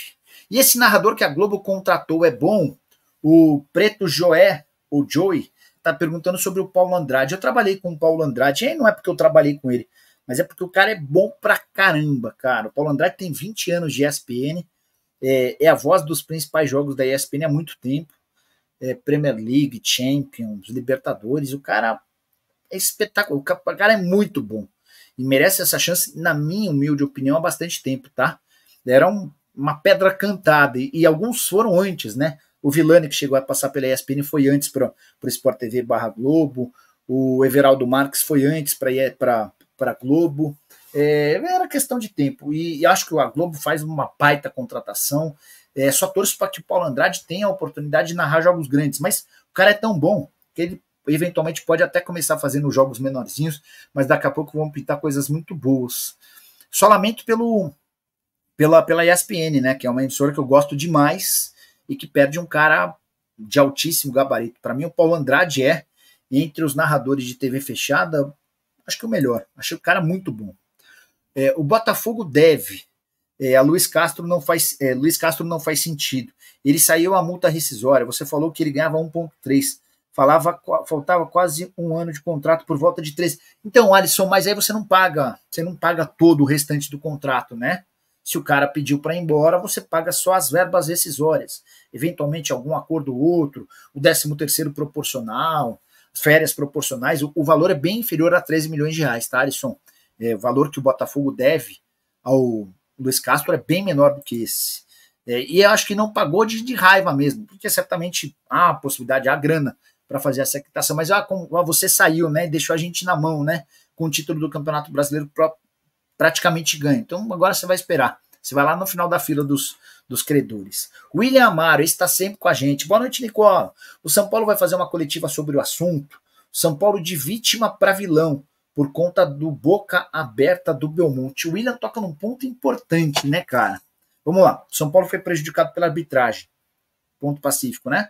E esse narrador que a Globo contratou é bom? O Preto Joé, ou Joey, tá perguntando sobre o Paulo Andrade. Eu trabalhei com o Paulo Andrade, e não é porque eu trabalhei com ele, mas é porque o cara é bom pra caramba, cara. O Paulo Andrade tem 20 anos de ESPN, é, é a voz dos principais jogos da ESPN há muito tempo. É, Premier League, Champions, Libertadores, o cara é espetacular, o cara é muito bom e merece essa chance, na minha humilde opinião, há bastante tempo, tá? Era um, uma pedra cantada e, e alguns foram antes, né? O Vilani, que chegou a passar pela ESPN, foi antes para o Sport TV barra Globo. O Everaldo Marques foi antes para a Globo. É, era questão de tempo. E, e, acho que a Globo faz uma baita contratação. É, só torço para que o Paulo Andrade tenha a oportunidade de narrar jogos grandes. Mas o cara é tão bom que ele eventualmente pode até começar fazendo jogos menorzinhos, mas daqui a pouco vão pintar coisas muito boas. Só lamento pelo, pela, pela ESPN, né? Que é uma emissora que eu gosto demais e que perde um cara de altíssimo gabarito. Para mim, o Paulo Andrade é, entre os narradores de TV fechada, acho que o melhor. Achei o cara muito bom. É, o Botafogo deve. É, a Luiz Castro não faz é, Luiz Castro não faz sentido. Ele saiu a multa rescisória. Você falou que ele ganhava 1.3. Falava faltava quase um ano de contrato por volta de 3. Então, Alisson, mas aí você não paga, você não paga todo o restante do contrato, né? Se o cara pediu para ir embora, você paga só as verbas rescisórias, eventualmente algum acordo ou outro, o 13 terceiro proporcional, férias proporcionais, o, o, valor é bem inferior a 13 milhões de reais, tá, Alisson? É, o valor que o Botafogo deve ao Luiz Castro é bem menor do que esse. É, e eu acho que não pagou de, de, raiva mesmo, porque certamente há a possibilidade, há a grana para fazer essa quitação, mas ah, ah, você saiu, né? Deixou a gente na mão, né? Com o título do Campeonato Brasileiro praticamente ganho. Então agora você vai esperar. Você vai lá no final da fila dos, dos credores. William Amaro está sempre com a gente. Boa noite, Nicole. O São Paulo vai fazer uma coletiva sobre o assunto. São Paulo de vítima para vilão por conta do boca aberta do Belmonte. O William toca num ponto importante, né, cara? Vamos lá. São Paulo foi prejudicado pela arbitragem. Ponto pacífico, né?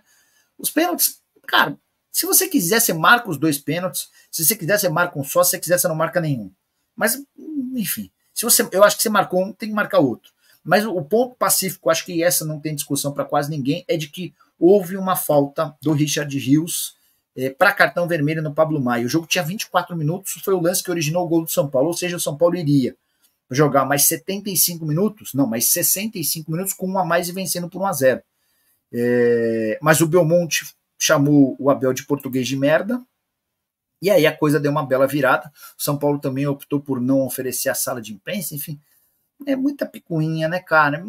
Os pênaltis, cara, se você quiser, você marca os dois pênaltis. Se você quiser, você marca um só. Se você quiser, você não marca nenhum. Mas enfim, se você, eu acho que você marcou um, tem que marcar outro. Mas o, ponto pacífico, acho que essa não tem discussão para quase ninguém, é de que houve uma falta do Richard Rios é, para cartão vermelho no Pablo Maia. O jogo tinha 24 minutos, foi o lance que originou o gol do São Paulo, ou seja, o São Paulo iria jogar mais 75 minutos, não, mais 65 minutos com um a mais e vencendo por 1 a 0. É, mas o Belmonte chamou o Abel de português de merda, e aí a coisa deu uma bela virada. O São Paulo também optou por não oferecer a sala de imprensa, enfim. É muita picuinha, né, cara?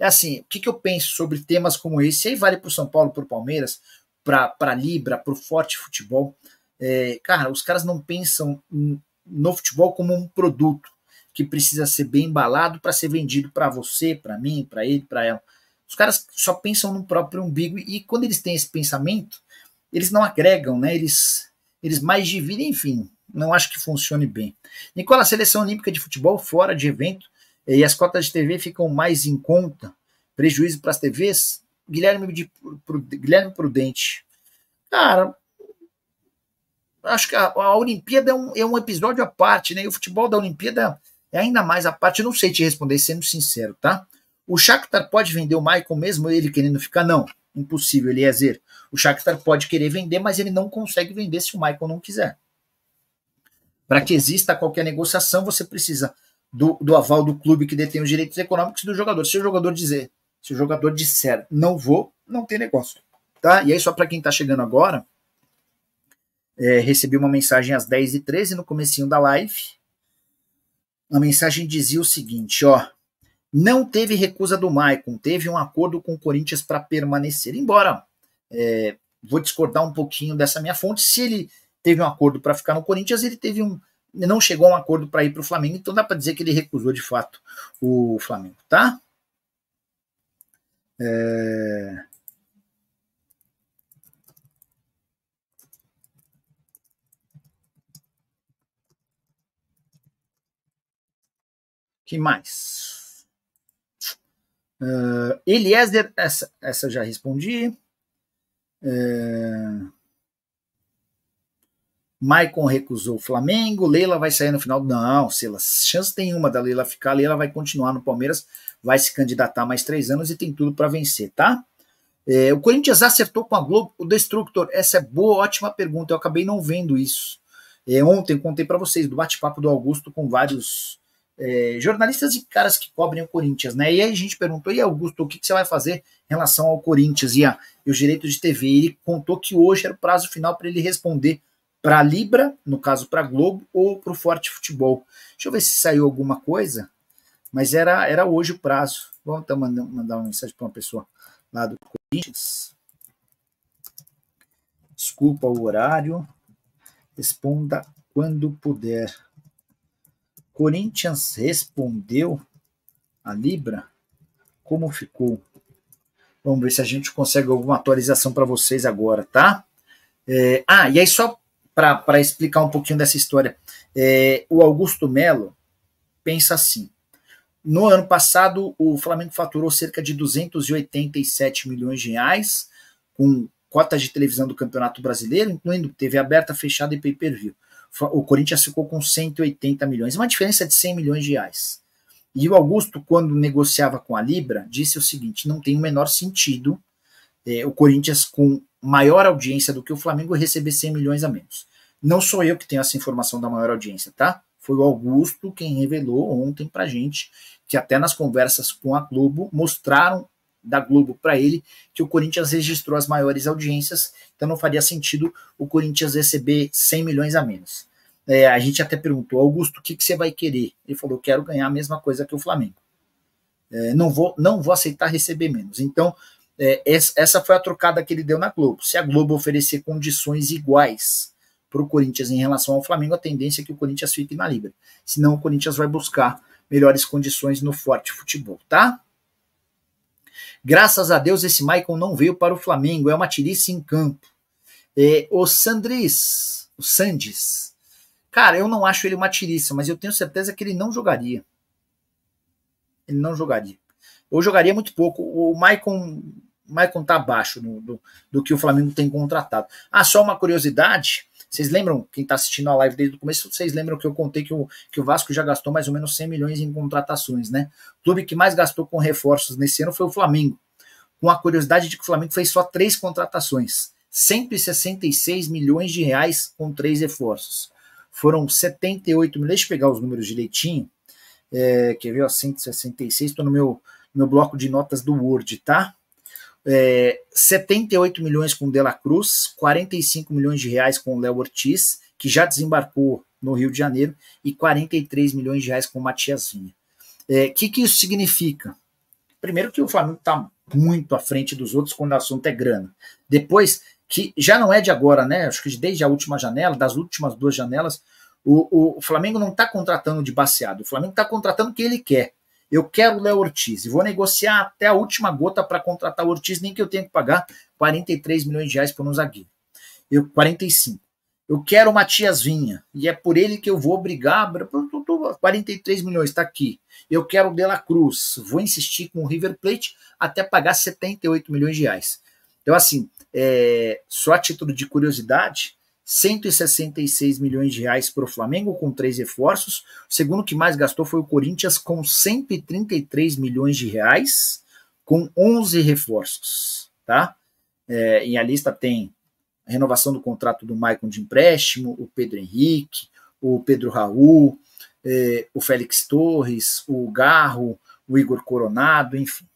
É assim, o que, que eu penso sobre temas como esse? E aí vale para São Paulo, para o Palmeiras, para Libra, para o Forte Futebol. É, cara, os caras não pensam no futebol como um produto que precisa ser bem embalado para ser vendido para você, para mim, para ele, para ela. Os caras só pensam no próprio umbigo e quando eles têm esse pensamento, eles não agregam, né? Eles eles mais dividem, enfim, não acho que funcione bem. Nicola, a seleção olímpica de futebol fora de evento eh, e as cotas de TV ficam mais em conta. Prejuízo para as TVs? Guilherme, de, Guilherme Prudente. Cara, acho que a, a Olimpíada é um, é um, episódio à parte, né? E o futebol da Olimpíada é ainda mais à parte. Eu não sei te responder, sendo sincero, tá? O Shakhtar pode vender o Michael mesmo ele querendo ficar? Não, impossível, ele ia é o Shakhtar pode querer vender, mas ele não consegue vender se o Michael não quiser. Para que exista qualquer negociação, você precisa do, do, aval do clube que detém os direitos econômicos do jogador. Se o jogador dizer, se o jogador disser não vou, não tem negócio. Tá? E aí, só para quem está chegando agora, é, recebi uma mensagem às 10h13 no comecinho da live. A mensagem dizia o seguinte, ó, não teve recusa do Maicon, teve um acordo com o Corinthians para permanecer. Embora é, vou discordar um pouquinho dessa minha fonte. Se ele teve um acordo para ficar no Corinthians, ele teve um. Não chegou a um acordo para ir para o Flamengo, então dá para dizer que ele recusou de fato o Flamengo, tá? É... que mais? Uh, Eliezer, essa, essa já respondi. É... Maicon recusou o Flamengo, Leila vai sair no final. Não, Sela, chance nenhuma da Leila ficar, Leila vai continuar no Palmeiras, vai se candidatar mais três anos e tem tudo para vencer, tá? É, o Corinthians acertou com a Globo o Destructor. Essa é boa, ótima pergunta. Eu acabei não vendo isso. É, ontem contei para vocês do bate-papo do Augusto com vários é, jornalistas e caras que cobrem o Corinthians, né? E aí a gente perguntou: e Augusto, o que, que você vai fazer relação ao Corinthians e, a, e os direitos de TV. Ele contou que hoje era o prazo final para ele responder para a Libra, no caso para a Globo, ou para o Forte Futebol. Deixa eu ver se saiu alguma coisa, mas era, era hoje o prazo. Vamos então mandar, mandar uma mensagem para uma pessoa lá do Corinthians. Desculpa o horário. Responda quando puder. Corinthians respondeu a Libra? Como ficou? Vamos ver se a gente consegue alguma atualização para vocês agora, tá? É, ah, e aí só para explicar um pouquinho dessa história, é, o Augusto Melo pensa assim. No ano passado, o Flamengo faturou cerca de 287 milhões de reais, com cotas de televisão do Campeonato Brasileiro, incluindo TV aberta, fechada e pay-per-view. O Corinthians ficou com 180 milhões, uma diferença de 100 milhões de reais. E o Augusto, quando negociava com a Libra, disse o seguinte: não tem o menor sentido é, o Corinthians, com maior audiência do que o Flamengo, receber 100 milhões a menos. Não sou eu que tenho essa informação da maior audiência, tá? Foi o Augusto quem revelou ontem pra gente que até nas conversas com a Globo mostraram da Globo para ele que o Corinthians registrou as maiores audiências, então não faria sentido o Corinthians receber 100 milhões a menos. É, a gente até perguntou, Augusto, o que, que você vai querer? Ele falou, quero ganhar a mesma coisa que o Flamengo. É, não, vou, não vou aceitar receber menos. Então, é, essa foi a trocada que ele deu na Globo. Se a Globo oferecer condições iguais para o Corinthians em relação ao Flamengo, a tendência é que o Corinthians fique na Libra. Senão, o Corinthians vai buscar melhores condições no forte futebol, tá? Graças a Deus, esse Maicon não veio para o Flamengo. É uma tirice em campo. É, o Sandris, o Sandes, Cara, eu não acho ele uma tiriça, mas eu tenho certeza que ele não jogaria. Ele não jogaria. Ou jogaria muito pouco. O Maicon, Maicon tá abaixo do, do, do que o Flamengo tem contratado. Ah, só uma curiosidade. Vocês lembram, quem está assistindo a live desde o começo, vocês lembram que eu contei que o, que o Vasco já gastou mais ou menos 100 milhões em contratações, né? O clube que mais gastou com reforços nesse ano foi o Flamengo. Com a curiosidade de que o Flamengo fez só três contratações. 166 milhões de reais com três reforços foram 78 mil. Deixa eu pegar os números direitinho. É, quer ver? Ó, 166, estou no meu, meu bloco de notas do Word, tá? É, 78 milhões com Dela Cruz, 45 milhões de reais com Léo Ortiz, que já desembarcou no Rio de Janeiro, e 43 milhões de reais com Matias O é, que, que isso significa? Primeiro que o Flamengo está muito à frente dos outros quando o assunto é grana. Depois que já não é de agora, né? Acho que desde a última janela, das últimas duas janelas, o, o Flamengo não está contratando de baseado. O Flamengo está contratando o que ele quer. Eu quero o Léo Ortiz e vou negociar até a última gota para contratar o Ortiz, nem que eu tenha que pagar 43 milhões de reais por um zagueiro. Eu, 45. Eu quero o Matias Vinha e é por ele que eu vou brigar. 43 milhões está aqui. Eu quero o De La Cruz. Vou insistir com o River Plate até pagar 78 milhões de reais. Então, assim, é, só a título de curiosidade, 166 milhões de reais para o Flamengo com três reforços. O segundo que mais gastou foi o Corinthians com 133 milhões de reais com 11 reforços, tá? É, e a lista tem a renovação do contrato do Maicon de empréstimo, o Pedro Henrique, o Pedro Raul, é, o Félix Torres, o Garro, o Igor Coronado, enfim.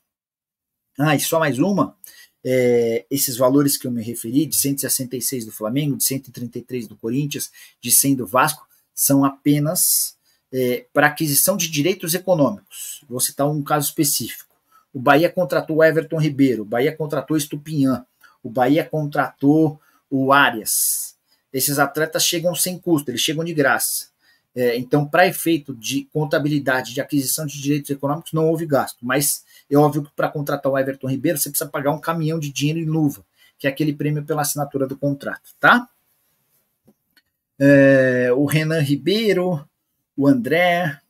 Ah, e só mais uma, é, esses valores que eu me referi, de 166 do Flamengo, de 133 do Corinthians, de 100 do Vasco, são apenas é, para aquisição de direitos econômicos. Vou citar um caso específico. O Bahia contratou Everton Ribeiro, o Bahia contratou Estupinhan, o Bahia contratou o Arias. Esses atletas chegam sem custo, eles chegam de graça. É, então, para efeito de contabilidade de aquisição de direitos econômicos, não houve gasto, mas é óbvio que para contratar o Everton Ribeiro, você precisa pagar um caminhão de dinheiro em luva, que é aquele prêmio pela assinatura do contrato, tá? É, o Renan Ribeiro, o André,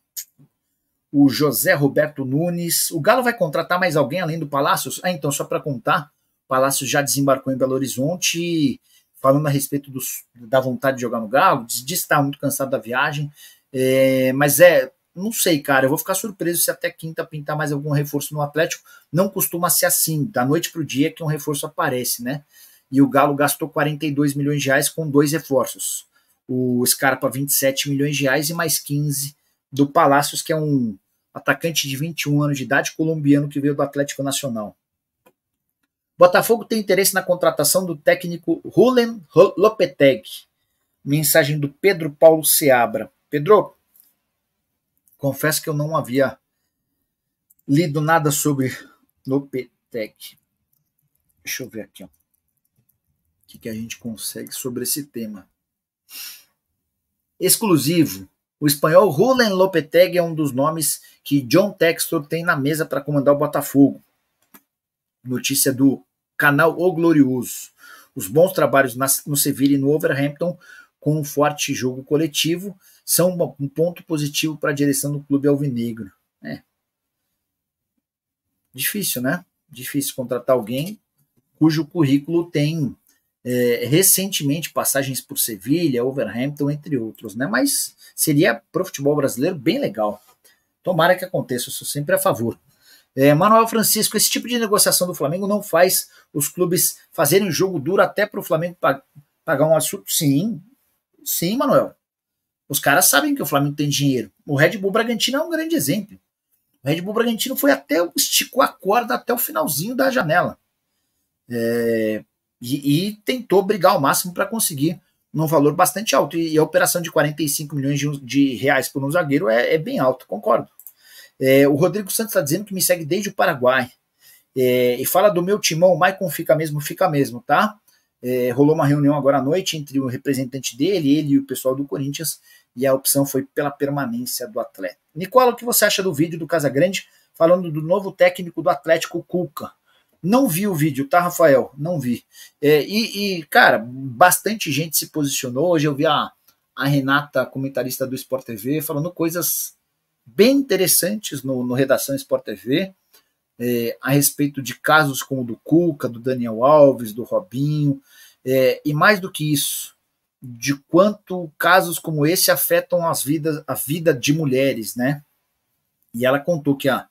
o José Roberto Nunes. O Galo vai contratar mais alguém além do Palácios? Ah, então, só para contar, o Palácios já desembarcou em Belo Horizonte e, falando a respeito do, da vontade de jogar no Galo, diz que está muito cansado da viagem, é, mas é não sei, cara. Eu vou ficar surpreso se até quinta pintar mais algum reforço no Atlético. Não costuma ser assim, da noite para o dia que um reforço aparece, né? E o Galo gastou 42 milhões de reais com dois reforços. O Scarpa, 27 milhões de reais e mais 15 do Palácios, que é um atacante de 21 anos de idade, colombiano, que veio do Atlético Nacional. Botafogo tem interesse na contratação do técnico Rulen Lopeteg. Mensagem do Pedro Paulo Seabra. Pedro, Confesso que eu não havia lido nada sobre Nopetec. Deixa eu ver aqui. Ó. O que, que a gente consegue sobre esse tema? Exclusivo. O espanhol Julen Lopetegui é um dos nomes que John Textor tem na mesa para comandar o Botafogo. Notícia do canal O Glorioso. Os bons trabalhos no Sevilla e no Overhampton, com um forte jogo coletivo, são um ponto positivo para a direção do clube alvinegro. É. Difícil, né? Difícil contratar alguém cujo currículo tem é, recentemente passagens por Sevilha, Overhampton, entre outros, né? Mas seria para o futebol brasileiro bem legal. Tomara que aconteça, eu sou sempre a favor. É, Manuel Francisco, esse tipo de negociação do Flamengo não faz os clubes fazerem jogo duro até para o Flamengo pagar um assunto. Sim, sim, Manuel. Os caras sabem que o Flamengo tem dinheiro. O Red Bull Bragantino é um grande exemplo. O Red Bull Bragantino foi até esticou a corda até o finalzinho da janela é, e, e, tentou brigar ao máximo para conseguir num valor bastante alto. E, e, a operação de 45 milhões de, de reais por um zagueiro é, é bem alto, concordo. É, o Rodrigo Santos está dizendo que me segue desde o Paraguai. É, e fala do meu timão, o Maicon fica mesmo, fica mesmo, tá? É, rolou uma reunião agora à noite entre o representante dele, ele e o pessoal do Corinthians, e a opção foi pela permanência do atleta. Nicola, o que você acha do vídeo do Casagrande falando do novo técnico do Atlético Cuca? Não vi o vídeo, tá, Rafael? Não vi. É, e, e, cara, bastante gente se posicionou. Hoje eu vi a, a Renata, comentarista do Sport TV, falando coisas bem interessantes no, no Redação Sport TV é, a respeito de casos como o do Cuca, do Daniel Alves, do Robinho, é, e mais do que isso, de quanto casos como esse afetam as vidas, a vida de mulheres, né? E ela contou que a,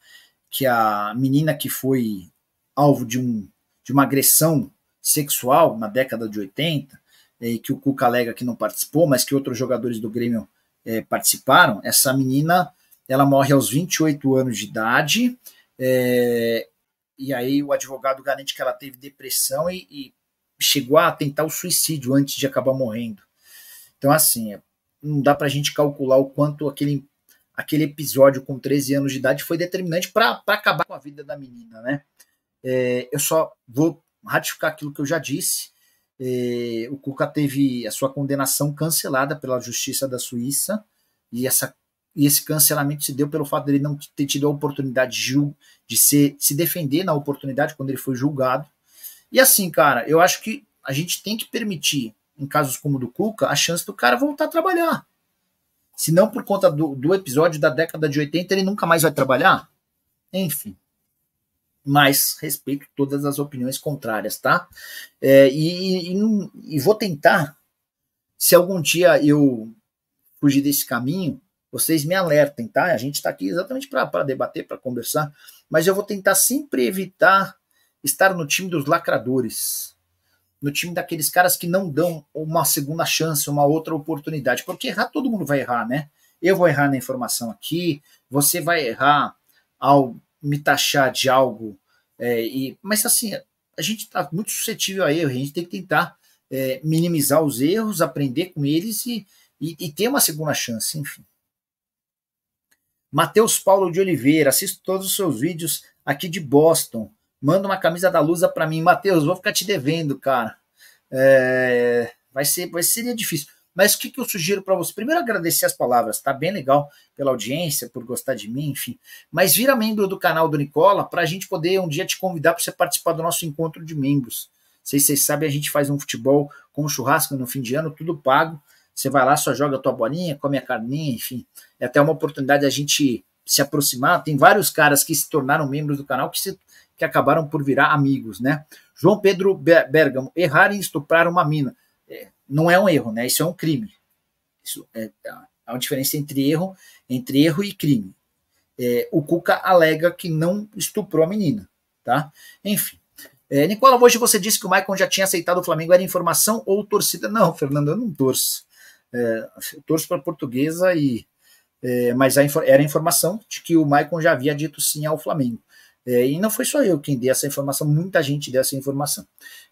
que a menina que foi alvo de, um, de uma agressão sexual na década de 80, é, que o Cuca alega que não participou, mas que outros jogadores do Grêmio é, participaram, essa menina ela morre aos 28 anos de idade, é, e aí o advogado garante que ela teve depressão e, e, chegou a tentar o suicídio antes de acabar morrendo. Então, assim, é, não dá para a gente calcular o quanto aquele, aquele episódio com 13 anos de idade foi determinante para acabar com a vida da menina, né? É, eu só vou ratificar aquilo que eu já disse. É, o Cuca teve a sua condenação cancelada pela Justiça da Suíça e essa e esse cancelamento se deu pelo fato dele não ter tido a oportunidade de, de ser, se defender na oportunidade quando ele foi julgado. E assim, cara, eu acho que a gente tem que permitir, em casos como o do Cuca, a chance do cara voltar a trabalhar. Se não por conta do, do episódio da década de 80, ele nunca mais vai trabalhar. Enfim. Mas respeito todas as opiniões contrárias, tá? É, e, e, e vou tentar, se algum dia eu fugir desse caminho, vocês me alertem, tá? A gente está aqui exatamente para debater, para conversar, mas eu vou tentar sempre evitar estar no time dos lacradores, no time daqueles caras que não dão uma segunda chance, uma outra oportunidade, porque errar todo mundo vai errar, né? Eu vou errar na informação aqui, você vai errar ao me taxar de algo, é, e, mas assim, a gente está muito suscetível a erro, a gente tem que tentar é, minimizar os erros, aprender com eles e, e, e ter uma segunda chance, enfim. Matheus Paulo de Oliveira, assisto todos os seus vídeos aqui de Boston. Manda uma camisa da Lusa para mim. Matheus, vou ficar te devendo, cara. É, vai ser, vai seria difícil. Mas o que, que eu sugiro para você? Primeiro, agradecer as palavras, tá bem legal pela audiência, por gostar de mim, enfim. Mas vira membro do canal do Nicola para a gente poder um dia te convidar para você participar do nosso encontro de membros. Não sei se vocês sabem, a gente faz um futebol com um churrasco no fim de ano, tudo pago. Você vai lá, só joga a tua bolinha, come a carninha, enfim. É até uma oportunidade a gente se aproximar. Tem vários caras que se tornaram membros do canal que, se, que acabaram por virar amigos, né? João Pedro Bergamo, errar em estuprar uma mina. É, não é um erro, né? Isso é um crime. Isso é, é, há uma diferença entre erro, entre erro e crime. É, o Cuca alega que não estuprou a menina, tá? Enfim. É, Nicola, hoje você disse que o Maicon já tinha aceitado o Flamengo, era informação ou torcida? Não, Fernando, eu não torço. É, torço para a portuguesa e. É, mas a, era a informação de que o Maicon já havia dito sim ao Flamengo. É, e não foi só eu quem dei essa informação, muita gente deu essa informação.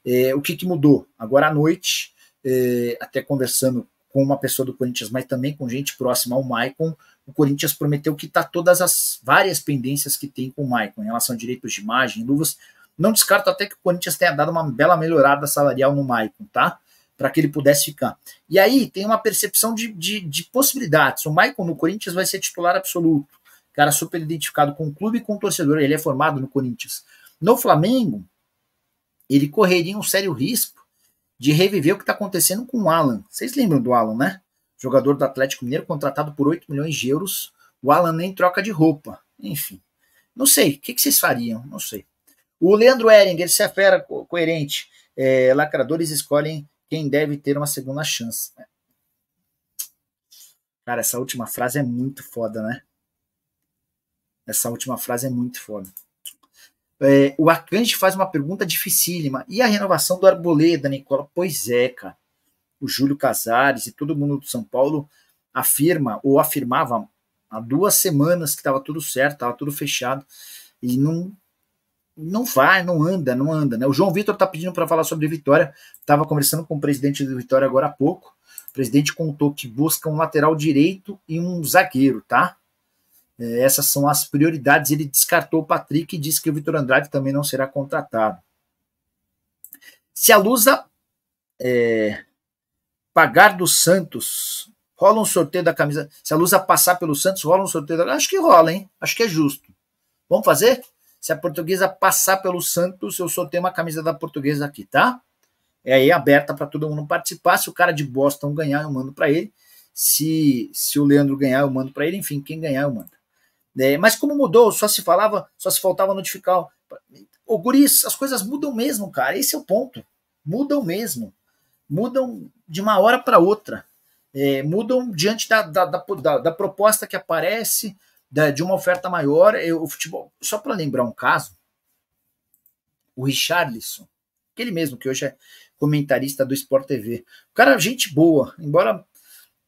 É, o que, que, mudou? Agora à noite, é, até conversando com uma pessoa do Corinthians, mas também com gente próxima ao Maicon, o Corinthians prometeu quitar tá todas as várias pendências que tem com o Maicon em relação a direitos de imagem, luvas. Não descarto até que o Corinthians tenha dado uma bela melhorada salarial no Maicon, tá? para que ele pudesse ficar. E aí tem uma percepção de, de, de possibilidades. O Maicon no Corinthians vai ser titular absoluto. Cara super identificado com o clube e com o torcedor. Ele é formado no Corinthians. No Flamengo, ele correria um sério risco de reviver o que está acontecendo com o Alan. Vocês lembram do Alan, né? Jogador do Atlético Mineiro, contratado por 8 milhões de euros. O Alan nem troca de roupa. Enfim. Não sei. O que, que vocês fariam? Não sei. O Leandro Ehring, ele se é fera, coerente. É, lacradores escolhem quem deve ter uma segunda chance. Né? Cara, essa última frase é muito foda, né? Essa última frase é muito foda. É, o Akanji faz uma pergunta dificílima. E a renovação do Arboleda, Nicola? Pois é, cara. O Júlio Casares e todo mundo do São Paulo afirma, ou afirmava há duas semanas que estava tudo certo, estava tudo fechado, e não não vai, não anda, não anda. Né? O João Vitor está pedindo para falar sobre Vitória. Tava conversando com o presidente do Vitória agora há pouco. O presidente contou que busca um lateral direito e um zagueiro, tá? É, essas são as prioridades. Ele descartou o Patrick e disse que o Vitor Andrade também não será contratado. Se a Lusa é, pagar do Santos, rola um sorteio da camisa. Se a Lusa passar pelo Santos, rola um sorteio da. Acho que rola, hein? Acho que é justo. Vamos fazer? Se a portuguesa passar pelo Santos, eu tenho uma camisa da portuguesa aqui, tá? É aí aberta para todo mundo participar. Se o cara de Boston ganhar, eu mando para ele. Se, se o Leandro ganhar, eu mando para ele. Enfim, quem ganhar, eu mando. É, mas como mudou, só se falava, só se faltava notificar. Ô, guris, as coisas mudam mesmo, cara. Esse é o ponto. Mudam mesmo. Mudam de uma hora para outra. É, mudam diante da da, da, da, da proposta que aparece, de uma oferta maior. Eu, o futebol, só para lembrar um caso, o Richarlison, aquele mesmo que hoje é comentarista do Sport TV. O cara, gente boa, embora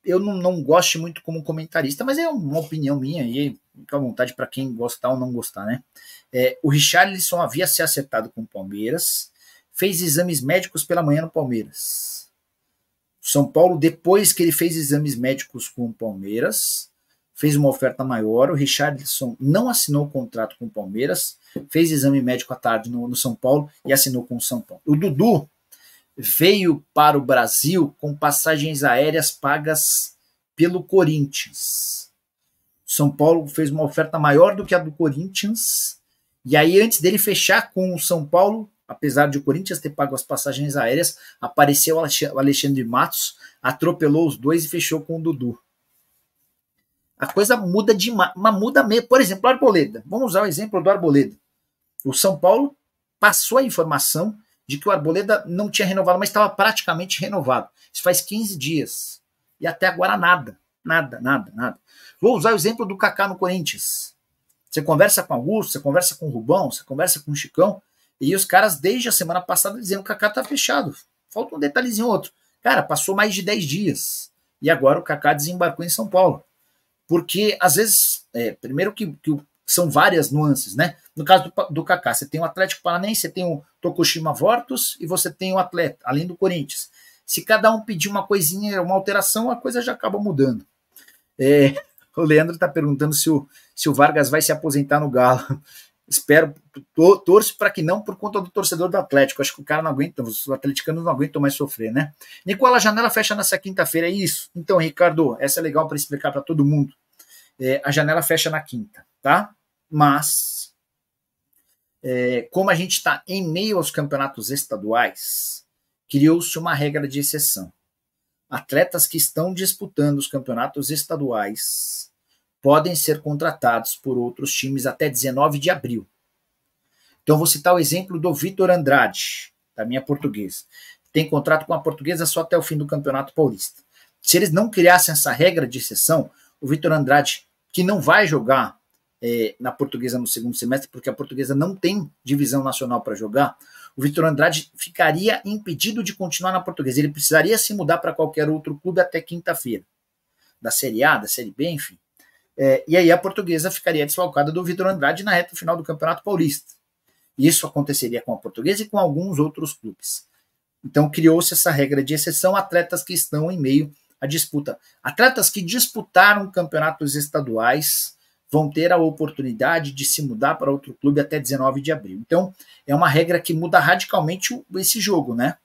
eu não, não goste muito como comentarista, mas é uma opinião minha e fica à vontade para quem gostar ou não gostar, né? É, o Richarlison havia se acertado com o Palmeiras, fez exames médicos pela manhã no Palmeiras. São Paulo, depois que ele fez exames médicos com o Palmeiras, fez uma oferta maior. O Richardson não assinou o contrato com o Palmeiras, fez exame médico à tarde no, no São Paulo e assinou com o São Paulo. O Dudu veio para o Brasil com passagens aéreas pagas pelo Corinthians. São Paulo fez uma oferta maior do que a do Corinthians. E aí, antes dele fechar com o São Paulo, apesar de o Corinthians ter pago as passagens aéreas, apareceu o Alexandre Matos, atropelou os dois e fechou com o Dudu. A coisa muda demais, mas muda mesmo. Por exemplo, a Arboleda. Vamos usar o exemplo do Arboleda. O São Paulo passou a informação de que o Arboleda não tinha renovado, mas estava praticamente renovado. Isso faz 15 dias. E até agora nada. Nada, nada, nada. Vou usar o exemplo do Kaká no Corinthians. Você conversa com Augusto, você conversa com Rubão, você conversa com Chicão, e os caras desde a semana passada dizendo que o Kaká tá fechado. Falta um detalhezinho outro. Cara, passou mais de 10 dias. E agora o Kaká desembarcou em São Paulo. Porque, às vezes, é, primeiro que, que, são várias nuances, né? No caso do, do Kaká, você tem o Atlético Paranaense, você tem o Tokushima Vortus e você tem o Atleta, além do Corinthians. Se cada um pedir uma coisinha, uma alteração, a coisa já acaba mudando. É, o Leandro está perguntando se o, se o Vargas vai se aposentar no Galo. Espero, to, torço para que não, por conta do torcedor do Atlético. Acho que o cara não aguenta, os atleticanos não aguentam mais sofrer, né? Nicola, a janela fecha nessa quinta-feira, é isso? Então, Ricardo, essa é legal para explicar para todo mundo. É, a janela fecha na quinta, tá? Mas, é, como a gente está em meio aos campeonatos estaduais, criou-se uma regra de exceção. Atletas que estão disputando os campeonatos estaduais podem ser contratados por outros times até 19 de abril. Então, vou citar o exemplo do Vitor Andrade, da minha portuguesa. Tem contrato com a portuguesa só até o fim do Campeonato Paulista. Se eles não criassem essa regra de exceção, o Vitor Andrade que não vai jogar é, na portuguesa no segundo semestre, porque a portuguesa não tem divisão nacional para jogar, o Vitor Andrade ficaria impedido de continuar na portuguesa. Ele precisaria se mudar para qualquer outro clube até quinta-feira, da Série A, da Série B, enfim. É, e aí a portuguesa ficaria desfalcada do Vitor Andrade na reta final do Campeonato Paulista. Isso aconteceria com a portuguesa e com alguns outros clubes. Então criou-se essa regra de exceção, atletas que estão em meio a disputa. Atletas que disputaram campeonatos estaduais vão ter a oportunidade de se mudar para outro clube até 19 de abril. Então, é uma regra que muda radicalmente esse jogo, né?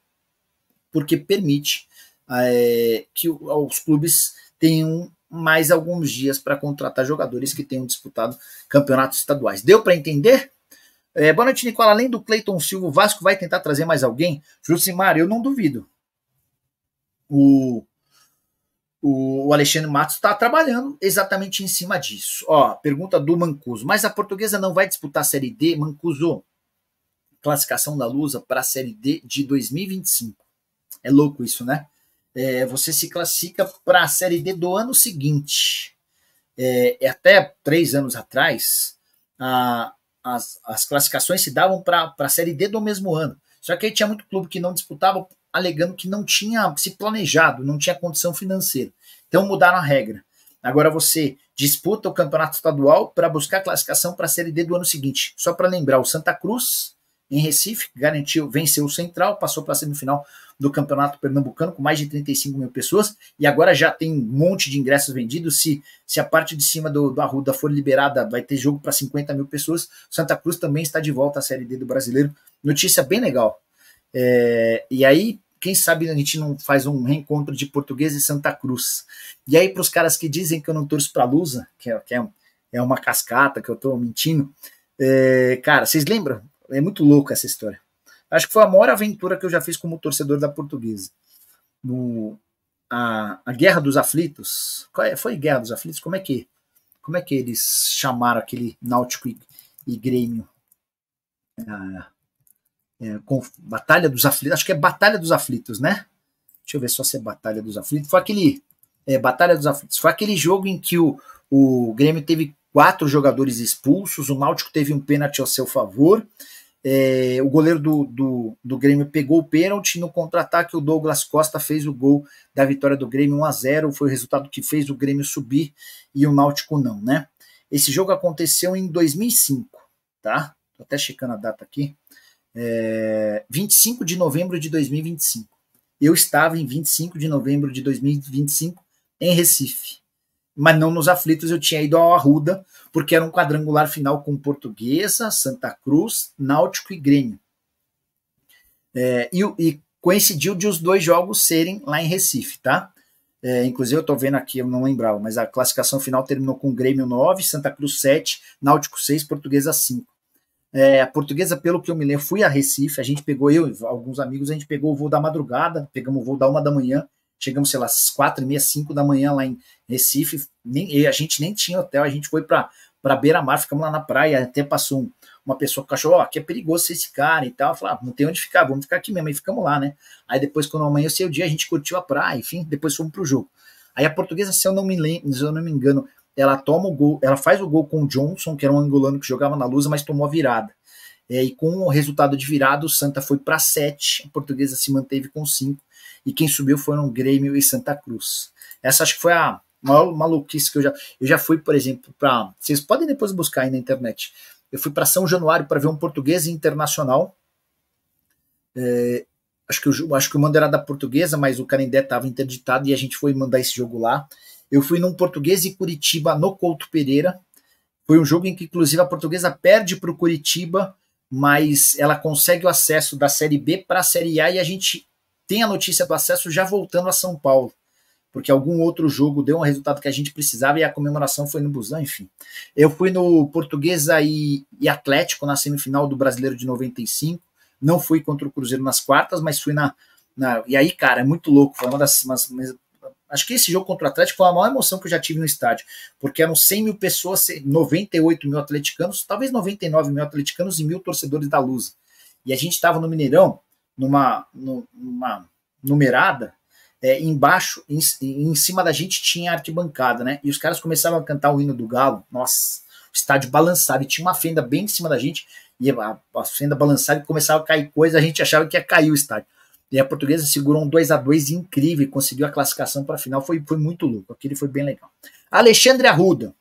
Porque permite é, que os clubes tenham mais alguns dias para contratar jogadores que tenham disputado campeonatos estaduais. Deu para entender? É, boa noite, Nicola. Além do Cleiton Silva, o Vasco vai tentar trazer mais alguém? Jusimar, eu não duvido. O o, Alexandre Matos está trabalhando exatamente em cima disso. Ó, pergunta do Mancuso. Mas a portuguesa não vai disputar a Série D, Mancuso? Classificação da Lusa para a Série D de 2025. É louco isso, né? É, você se classifica para a Série D do ano seguinte. É, é, até três anos atrás, a, as, as classificações se davam para a Série D do mesmo ano. Só que aí tinha muito clube que não disputava alegando que não tinha se planejado, não tinha condição financeira. Então mudaram a regra. Agora você disputa o campeonato estadual para buscar classificação para a Série D do ano seguinte. Só para lembrar, o Santa Cruz em Recife garantiu, venceu o Central, passou para a semifinal do Campeonato Pernambucano com mais de 35 mil pessoas e agora já tem um monte de ingressos vendidos. Se, se a parte de cima do, do Arruda for liberada, vai ter jogo para 50 mil pessoas. Santa Cruz também está de volta à Série D do Brasileiro. Notícia bem legal. É, e aí, quem sabe a gente não faz um reencontro de português e Santa Cruz. E aí, para os caras que dizem que eu não torço para a Lusa, que é, que é, é uma cascata, que eu estou mentindo, é, cara, vocês lembram? É muito louca essa história. Acho que foi a maior aventura que eu já fiz como torcedor da portuguesa. No, a, a Guerra dos Aflitos. É, foi Guerra dos Aflitos? Como é que como é que eles chamaram aquele Náutico e, e Grêmio? Ah, é, com Batalha dos Aflitos, acho que é Batalha dos Aflitos, né? Deixa eu ver só se é Batalha dos Aflitos. Foi aquele. É, Batalha dos Aflitos. Foi aquele jogo em que o, o Grêmio teve quatro jogadores expulsos, o Náutico teve um pênalti a seu favor. É, o goleiro do, do, do, Grêmio pegou o pênalti no contra-ataque. O Douglas Costa fez o gol da vitória do Grêmio 1 a 0 Foi o resultado que fez o Grêmio subir e o Náutico não, né? Esse jogo aconteceu em 2005, tá? Tô até checando a data aqui é, 25 de novembro de 2025. Eu estava em 25 de novembro de 2025 em Recife. Mas não nos aflitos, eu tinha ido ao Arruda, porque era um quadrangular final com Portuguesa, Santa Cruz, Náutico e Grêmio. É, e, e, coincidiu de os dois jogos serem lá em Recife, tá? É, inclusive, eu tô vendo aqui, eu não lembrava, mas a classificação final terminou com Grêmio 9, Santa Cruz 7, Náutico 6, Portuguesa 5. É, a portuguesa, pelo que eu me lembro, fui a Recife, a gente pegou, eu e alguns amigos, a gente pegou o voo da madrugada, pegamos o voo da uma da manhã, chegamos, sei lá, às quatro e meia, cinco da manhã lá em Recife, nem, a gente nem tinha hotel, a gente foi para pra beira-mar, ficamos lá na praia, até passou um, uma pessoa com cachorro, ó, oh, que é perigoso esse cara e tal, eu ah, não tem onde ficar, vamos ficar aqui mesmo, e ficamos lá, né, aí depois quando amanheceu o dia, a gente curtiu a praia, enfim, depois fomos pro jogo. Aí a portuguesa, se eu não me lembro, se eu não me engano, ela toma o gol, ela faz o gol com o Johnson, que era um angolano que jogava na Lusa, mas tomou a virada. É, e com o resultado de virada, o Santa foi para 7, a portuguesa se manteve com 5, e quem subiu foram Grêmio e Santa Cruz. Essa acho que foi a maior maluquice que eu já. Eu já fui, por exemplo, para. Vocês podem depois buscar aí na internet. Eu fui para São Januário para ver um português internacional. É, acho, que o, acho que o mando era da portuguesa, mas o Canindé estava interditado e a gente foi mandar esse jogo lá. Eu fui num Português e Curitiba no Couto Pereira. Foi um jogo em que, inclusive, a Portuguesa perde para o Curitiba, mas ela consegue o acesso da Série B para a Série A e a gente tem a notícia do acesso já voltando a São Paulo, porque algum outro jogo deu um resultado que a gente precisava e a comemoração foi no Busan, enfim. Eu fui no Portuguesa e, e Atlético na semifinal do Brasileiro de 95. Não fui contra o Cruzeiro nas quartas, mas fui na, na. e aí, cara, é muito louco. Foi uma das, Acho que esse jogo contra o Atlético foi a maior emoção que eu já tive no estádio, porque eram 100 mil pessoas, 98 mil atleticanos, talvez 99 mil atleticanos e mil torcedores da Lusa. E a gente estava no Mineirão, numa, numa numerada, é, embaixo, em, em, cima da gente tinha arquibancada, né? E os caras começavam a cantar o hino do Galo, nossa, o estádio balançava, e tinha uma fenda bem em cima da gente, e a, a fenda balançava e começava a cair coisa, a gente achava que ia cair o estádio. E a portuguesa segurou um 2 a 2 incrível e conseguiu a classificação para a final. Foi, foi muito louco, aquele foi bem legal. Alexandre Arruda.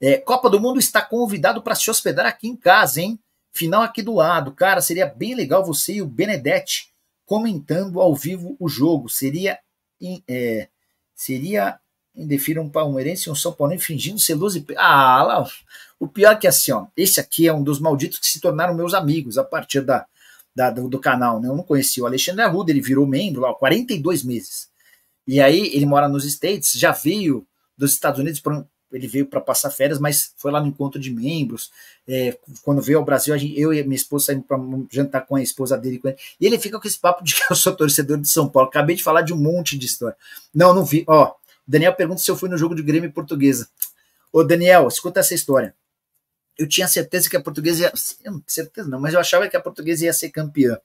É, Copa do Mundo está convidado para se hospedar aqui em casa, hein? Final aqui do lado. Cara, seria bem legal você e o Benedetti comentando ao vivo o jogo. Seria. É, seria. Indefiram um palmeirense e um São Paulo fingindo ser luz e. Ah, lá. O pior é que assim, ó. Esse aqui é um dos malditos que se tornaram meus amigos a partir da da, do, do, canal, né? Eu não conhecia o Alexandre Arruda, ele virou membro lá, 42 meses. E aí ele mora nos States, já veio dos Estados Unidos, ele veio para passar férias, mas foi lá no encontro de membros. É, quando veio ao Brasil, gente, eu e minha esposa saímos para jantar com a esposa dele. Com ele, e ele fica com esse papo de que eu sou torcedor de São Paulo. Acabei de falar de um monte de história. Não, não vi. Ó, Daniel pergunta se eu fui no jogo de Grêmio Portuguesa. Ô, Daniel, escuta essa história eu tinha certeza que a portuguesa ia. Certeza não, mas eu achava que a portuguesa ia ser campeã.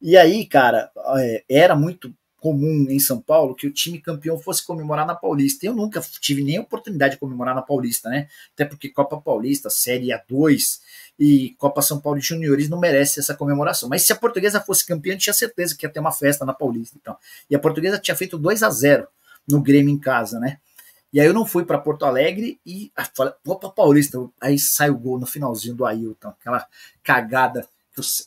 E aí, cara, é, era muito comum em São Paulo que o time campeão fosse comemorar na Paulista. Eu nunca tive nem oportunidade de comemorar na Paulista, né? Até porque Copa Paulista, Série A2 e Copa São Paulo de Juniores não merece essa comemoração. Mas se a portuguesa fosse campeã, eu tinha certeza que ia ter uma festa na Paulista. Então. E a portuguesa tinha feito 2 a 0 no Grêmio em casa, né? E aí eu não fui para Porto Alegre e ah, falei, vou para Paulista. Aí sai o gol no finalzinho do Ailton, aquela cagada.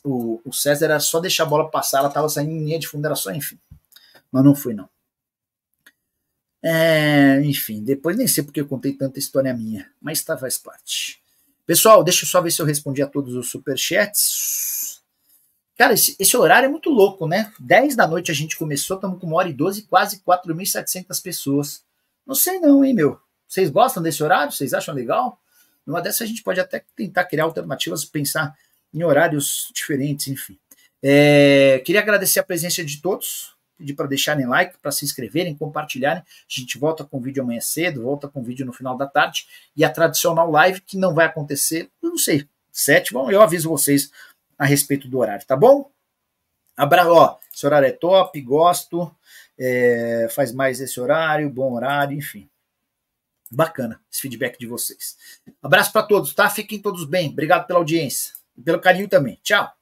O, o, César era só deixar a bola passar, ela tava saindo em linha de fundo, era só, enfim. Mas não fui, não. É, enfim, depois nem sei porque eu contei tanta história minha, mas tá, faz parte. Pessoal, deixa eu só ver se eu respondi a todos os superchats. Cara, esse, esse horário é muito louco, né? 10 da noite a gente começou, estamos com uma hora e 12, quase 4.700 pessoas. Não sei não, hein, meu. Vocês gostam desse horário? Vocês acham legal? Numa dessas a gente pode até tentar criar alternativas, pensar em horários diferentes, enfim. É, queria agradecer a presença de todos, pedir para deixarem like, para se inscreverem, compartilharem. A gente volta com vídeo amanhã cedo, volta com vídeo no final da tarde e a tradicional live que não vai acontecer, eu não sei, sete, bom, eu aviso vocês a respeito do horário, tá bom? Abra, ó, esse horário é top, gosto é, faz mais esse horário, bom horário, enfim. Bacana esse feedback de vocês. Abraço para todos, tá? Fiquem todos bem. Obrigado pela audiência e pelo carinho também. Tchau.